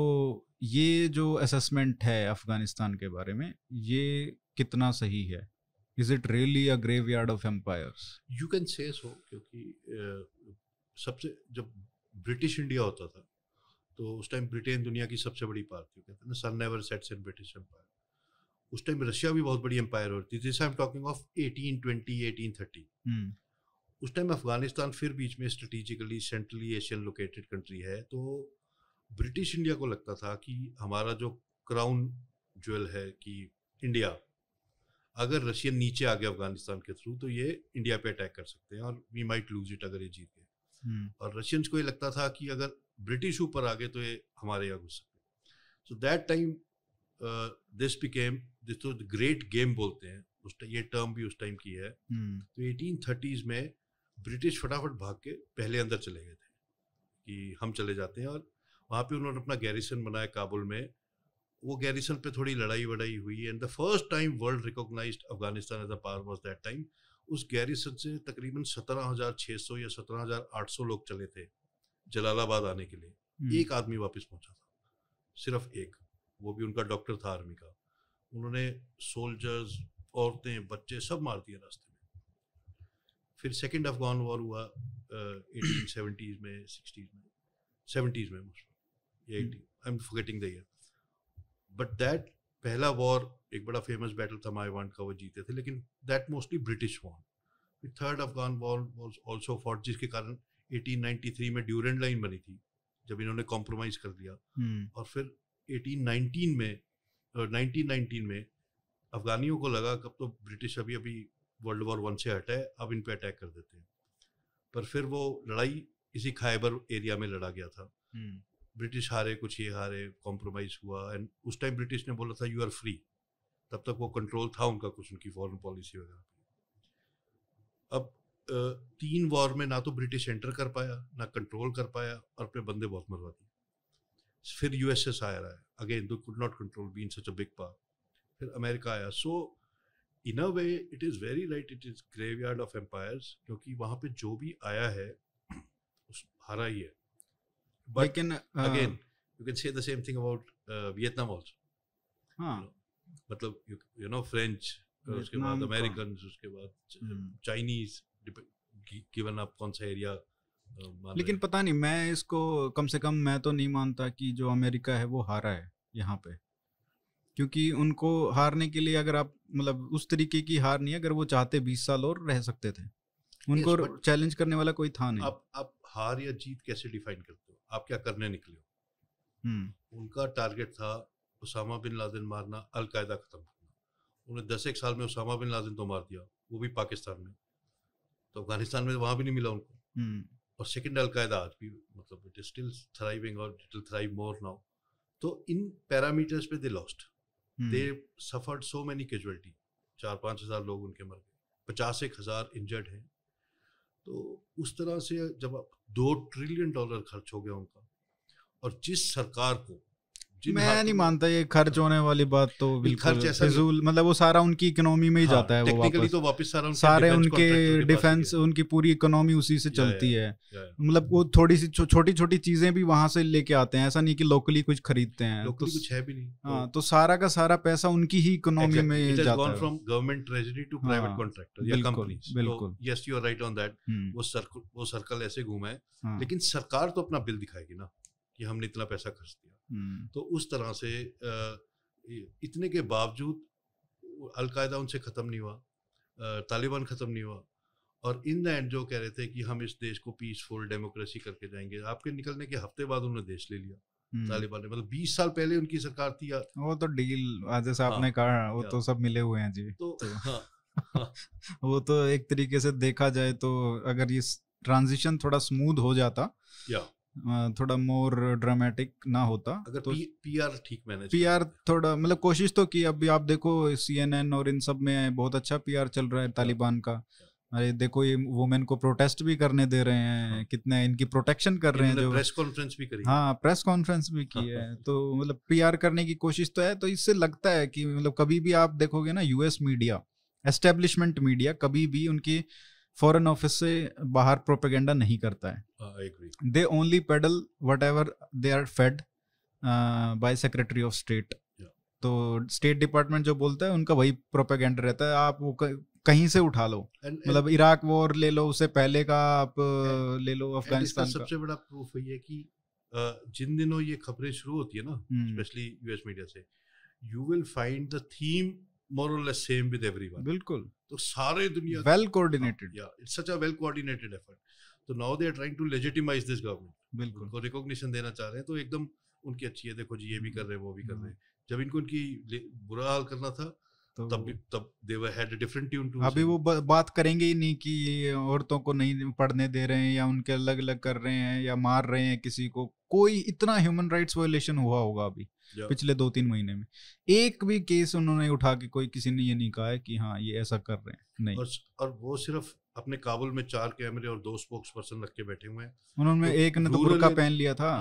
ये जो असेसमेंट है अफगानिस्तान के बारे में ये कितना सही है is it really a graveyard of empires you can say so क्योंकि सबसे जब ब्रिटिश इंडिया होता था तो उस टाइम ब्रिटेन दुनिया की सबसे बड़ी पावर थी कहते ना sun never sets in British empire उस टाइम रशिया भी बहुत बड़ी एम्पायर होती थी this I am talking of eighteen twenty eighteen thirty उस टाइम अफगानिस्तान फिर बीच में strategically centrally Asian located country है तो ब्रिटिश इंडिया को लगता था कि हमारा जो क्राउन ज्वेल है कि इंडिया अगर रशियन नीचे आ गया अफगानिस्तान के थ्रू तो ये इंडिया पे अटैक कर सकते हैं और वी माइट लूज इट अगर ये जीत गए हम्म। और रशियंस को ये लगता था कि अगर ब्रिटिश ऊपर आ गए तो ये हमारे यहाँ घुस सकते so that time this became this तो ग्रेट गेम बोलते हैं उस ये टर्म भी उस टाइम की है हम्म। तो एटीन में ब्रिटिश फटाफट भाग के पहले अंदर चले गए थे कि हम चले जाते हैं और वहाँ पे उन्होंने अपना गैरिसन बनाया काबुल में वो गैरिसन पे थोड़ी लड़ाई वड़ाई हुई and the first time world recognise Afghanistan as a power was that time उस गैरिसन से तकरीबन सत्रह हज़ार छः सौ या सत्रह हज़ार आठ सौ लोग चले थे जलालाबाद आने के लिए hmm. एक आदमी वापस पहुंचा था सिर्फ एक वो भी उनका डॉक्टर था आर्मी का उन्होंने सोल्जर्स औरतें बच्चे सब मार दिए रास्ते में फिर सेकेंड अफगान वॉर हुआ एटीन सेवेंटीज़ में सिक्सटीज़ में सेवेंटीज़ में most I am forgetting the year but that पहला वॉर एक बड़ा फेमस बैटल था माईवान का वो जीते थे लेकिन that mostly British won third Afghan war was also fought जिसके कारण 1893 में ड्यूरेंट लाइन बनी थी जब इन्होंने कॉम्प्रोमाइज कर दिया hmm. और फिर 1819 में और 1919 में अफगानियों को लगा कब तो ब्रिटिश अभी अभी वर्ल्ड वॉर वन से हटे अब इन पर अटैक कर देते हैं पर फिर वो लड़ाई इसी खाइबर एरिया में लड़ा गया था हम्म। ब्रिटिश हारे कुछ ये हारे कॉम्प्रोमाइज हुआ एंड उस टाइम ब्रिटिश ने बोला था यू आर फ्री तब तक वो कंट्रोल था उनका कुछ उनकी फॉरेन पॉलिसी वगैरह अब तीन वॉर में ना तो ब्रिटिश एंटर कर पाया ना कंट्रोल कर पाया और अपने बंदे बहुत मरवा दिए फिर यूएसएस आया रहा है again though could not control been such a big power फिर अमेरिका आया so in a way it is very right it is graveyard of empires क्योंकि वहाँ पे जो भी आया है उस हारा ही है But can, uh, again, you can say the same thing about uh, Vietnam also. Huh. हाँ। you know, मतलब, you, नो फ्रेंच uh, उसके बाद अमेरिकन उसके बाद uh, हम्म। Chinese, गिवन आप कौन सा area. Uh, लेकिन पता नहीं मैं इसको कम से कम मैं तो नहीं मानता कि जो अमेरिका है वो हारा है यहाँ पे क्योंकि उनको हारने के लिए अगर आप मतलब उस तरीके की हार नहीं अगर वो चाहते बीस साल और रह सकते थे उनको yes, चैलेंज करने वाला कोई था नहीं आप आप हार या जीत कैसे डिफाइन करते आप क्या करने निकले हो हम्म। उनका टारगेट था उसामा बिन लादेन मारना अलकायदा खत्म करना उन्हें दस एक साल में उसामा बिन लादेन तो मार दिया वो भी पाकिस्तान में तो अफगानिस्तान में वहां भी नहीं मिला उनको हम्म। और सेकेंड अलकायदा आज भी मतलब इट इज स्टिल थ्राइविंग और इट थ्राइव मोर नाउ तो इन पैरामीटर्स पे they lost they suffered so many casualty चार पांच हजार लोग उनके मर गए पचास एक हजार इंजर्ड हैं तो उस तरह से जब दो ट्रिलियन डॉलर खर्च हो गया उनका और जिस सरकार को मैं हाँ। नहीं मानता ये खर्च होने वाली बात तो बिल्कुल मतलब वो सारा उनकी इकोनॉमी में ही हाँ, जाता है वो वापस तो वापस सारा उनके सारे उनके डिफेंस उनकी पूरी इकोनॉमी उसी से चलती है मतलब वो थोड़ी सी छोटी छोटी चीजें भी वहां से लेके आते हैं ऐसा नहीं कि लोकली कुछ खरीदते हैं तो कुछ है भी नहीं हाँ तो, तो सारा का सारा पैसा उनकी ही इकोनॉमी में from government treasury to private contractor बिल्कुल सर्कल तो हम्म। ऐसे घूमा है हाँ। लेकिन सरकार तो अपना बिल दिखाएगी ना कि हमने इतना पैसा खर्च किया हम्म। तो उस तरह से इतने के बावजूद अलकायदा उनसे ख़त्म नहीं हुआ तालिबान ख़त्म नहीं हुआ और इन द एंड जो कह रहे थे कि हम इस देश को पीसफुल डेमोक्रेसी करके जाएंगे आपके निकलने के हफ्ते बाद उन्होंने देश ले लिया हम्म। तालिबान ने मतलब बीस साल पहले उनकी सरकार थी वो तो डील आजे साहब ने कहा वो तो सब मिले हुए हैं जी तो, तो हाँ, हाँ। वो तो एक तरीके से देखा जाए तो अगर ये ट्रांजिशन थोड़ा स्मूथ हो जाता या थोड़ा मोर ड्रामेटिक ना होता अगर तो पी आर ठीक मैनेज पी आर थोड़ा मतलब कोशिश तो की अभी आप देखो सी एन एन और इन सब में बहुत अच्छा पी आर चल रहा है तालिबान का अरे देखो ये वुमेन को प्रोटेस्ट भी करने दे रहे हैं हाँ। कितने इनकी प्रोटेक्शन कर रहे हैं जो प्रेस कॉन्फ्रेंस भी करी हाँ प्रेस कॉन्फ्रेंस भी की है हाँ। तो मतलब पीआर करने की कोशिश तो है तो इससे लगता है कि मतलब कभी भी आप देखोगे ना यूएस मीडिया एस्टेब्लिशमेंट मीडिया कभी भी उनकी फॉरेन ऑफिस से बाहर प्रोपेगेंडा नहीं करता है Uh, I agree. They only peddle whatever they are fed uh, by Secretary of State. Yeah. तो स्टेट डिपार्टमेंट जो बोलता है उनका वही प्रोपेगेंड रहता है आप वो कहीं से उठा लो मतलब इराक वॉर ले लो उससे पहले का आप uh, and, ले लो अफगानिस्तान का सबसे बड़ा प्रूफ है कि uh, जिन दिनों ये खबरें शुरू होती है ना स्पेशली यूएस मीडिया से you will find the theme more or less same with everyone बिल्कुल तो सारे दुनिया वेल कोऑर्डिनेटेड या it's such a well coordinated effort तो now they are trying to legitimise this government बिल्कुल उनको रिकॉग्निशन देना चाह रहे हैं तो एकदम उनकी अच्छी है देखो जी ये भी हम्म। कर रहे हैं वो भी कर हम्म। रहे हैं जब इनको उनकी बुरा हाल करना था तो तब तब they were had a different tune to अभी वो बात करेंगे ही नहीं कि ये औरतों को नहीं पढ़ने दे रहे हैं या उनके अलग अलग कर रहे हैं या मार रहे हैं किसी को कोई इतना ह्यूमन राइट्स वायलेशन हुआ होगा अभी पिछले दो तीन महीने में एक भी केस उन्होंने उठा के कोई किसी ने ये नहीं कहा है कि हाँ ये ऐसा कर रहे हैं नहीं और, और वो सिर्फ अपने काबुल में चार कैमरे और दो स्पोक्स पर्सन रख के बैठे हुए हैं उन्होंने तो एक ने तो बुर्का पहन लिया था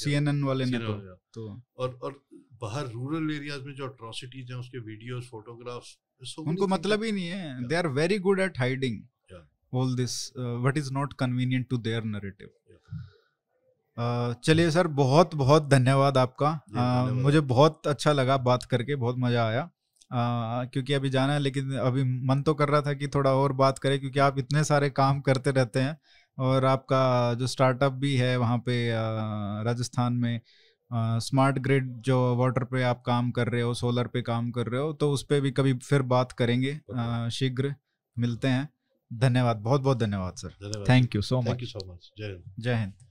सी एन एन वाले ने तो, तो हाँ। और और बाहर रूरल एरियाज में जो अट्रोसिटीज हैं उसके वीडियोस फोटोग्राफ्स उनको मतलब ही नहीं है they are very good at hiding all this what is not convenient to their narrative चलिए सर बहुत बहुत धन्यवाद आपका uh, मुझे बहुत अच्छा लगा बात करके बहुत मजा आया आ, हाँ, क्योंकि अभी जाना है लेकिन अभी मन तो कर रहा था कि थोड़ा और बात करें क्योंकि आप इतने सारे काम करते रहते हैं और आपका जो स्टार्टअप भी है वहाँ पे राजस्थान में स्मार्ट ग्रिड जो वाटर पे आप काम कर रहे हो सोलर पे काम कर रहे हो तो उस पर भी कभी फिर बात करेंगे शीघ्र मिलते हैं धन्यवाद बहुत बहुत धन्यवाद sir thank you so much thank you so much जय हिंद जय हिंद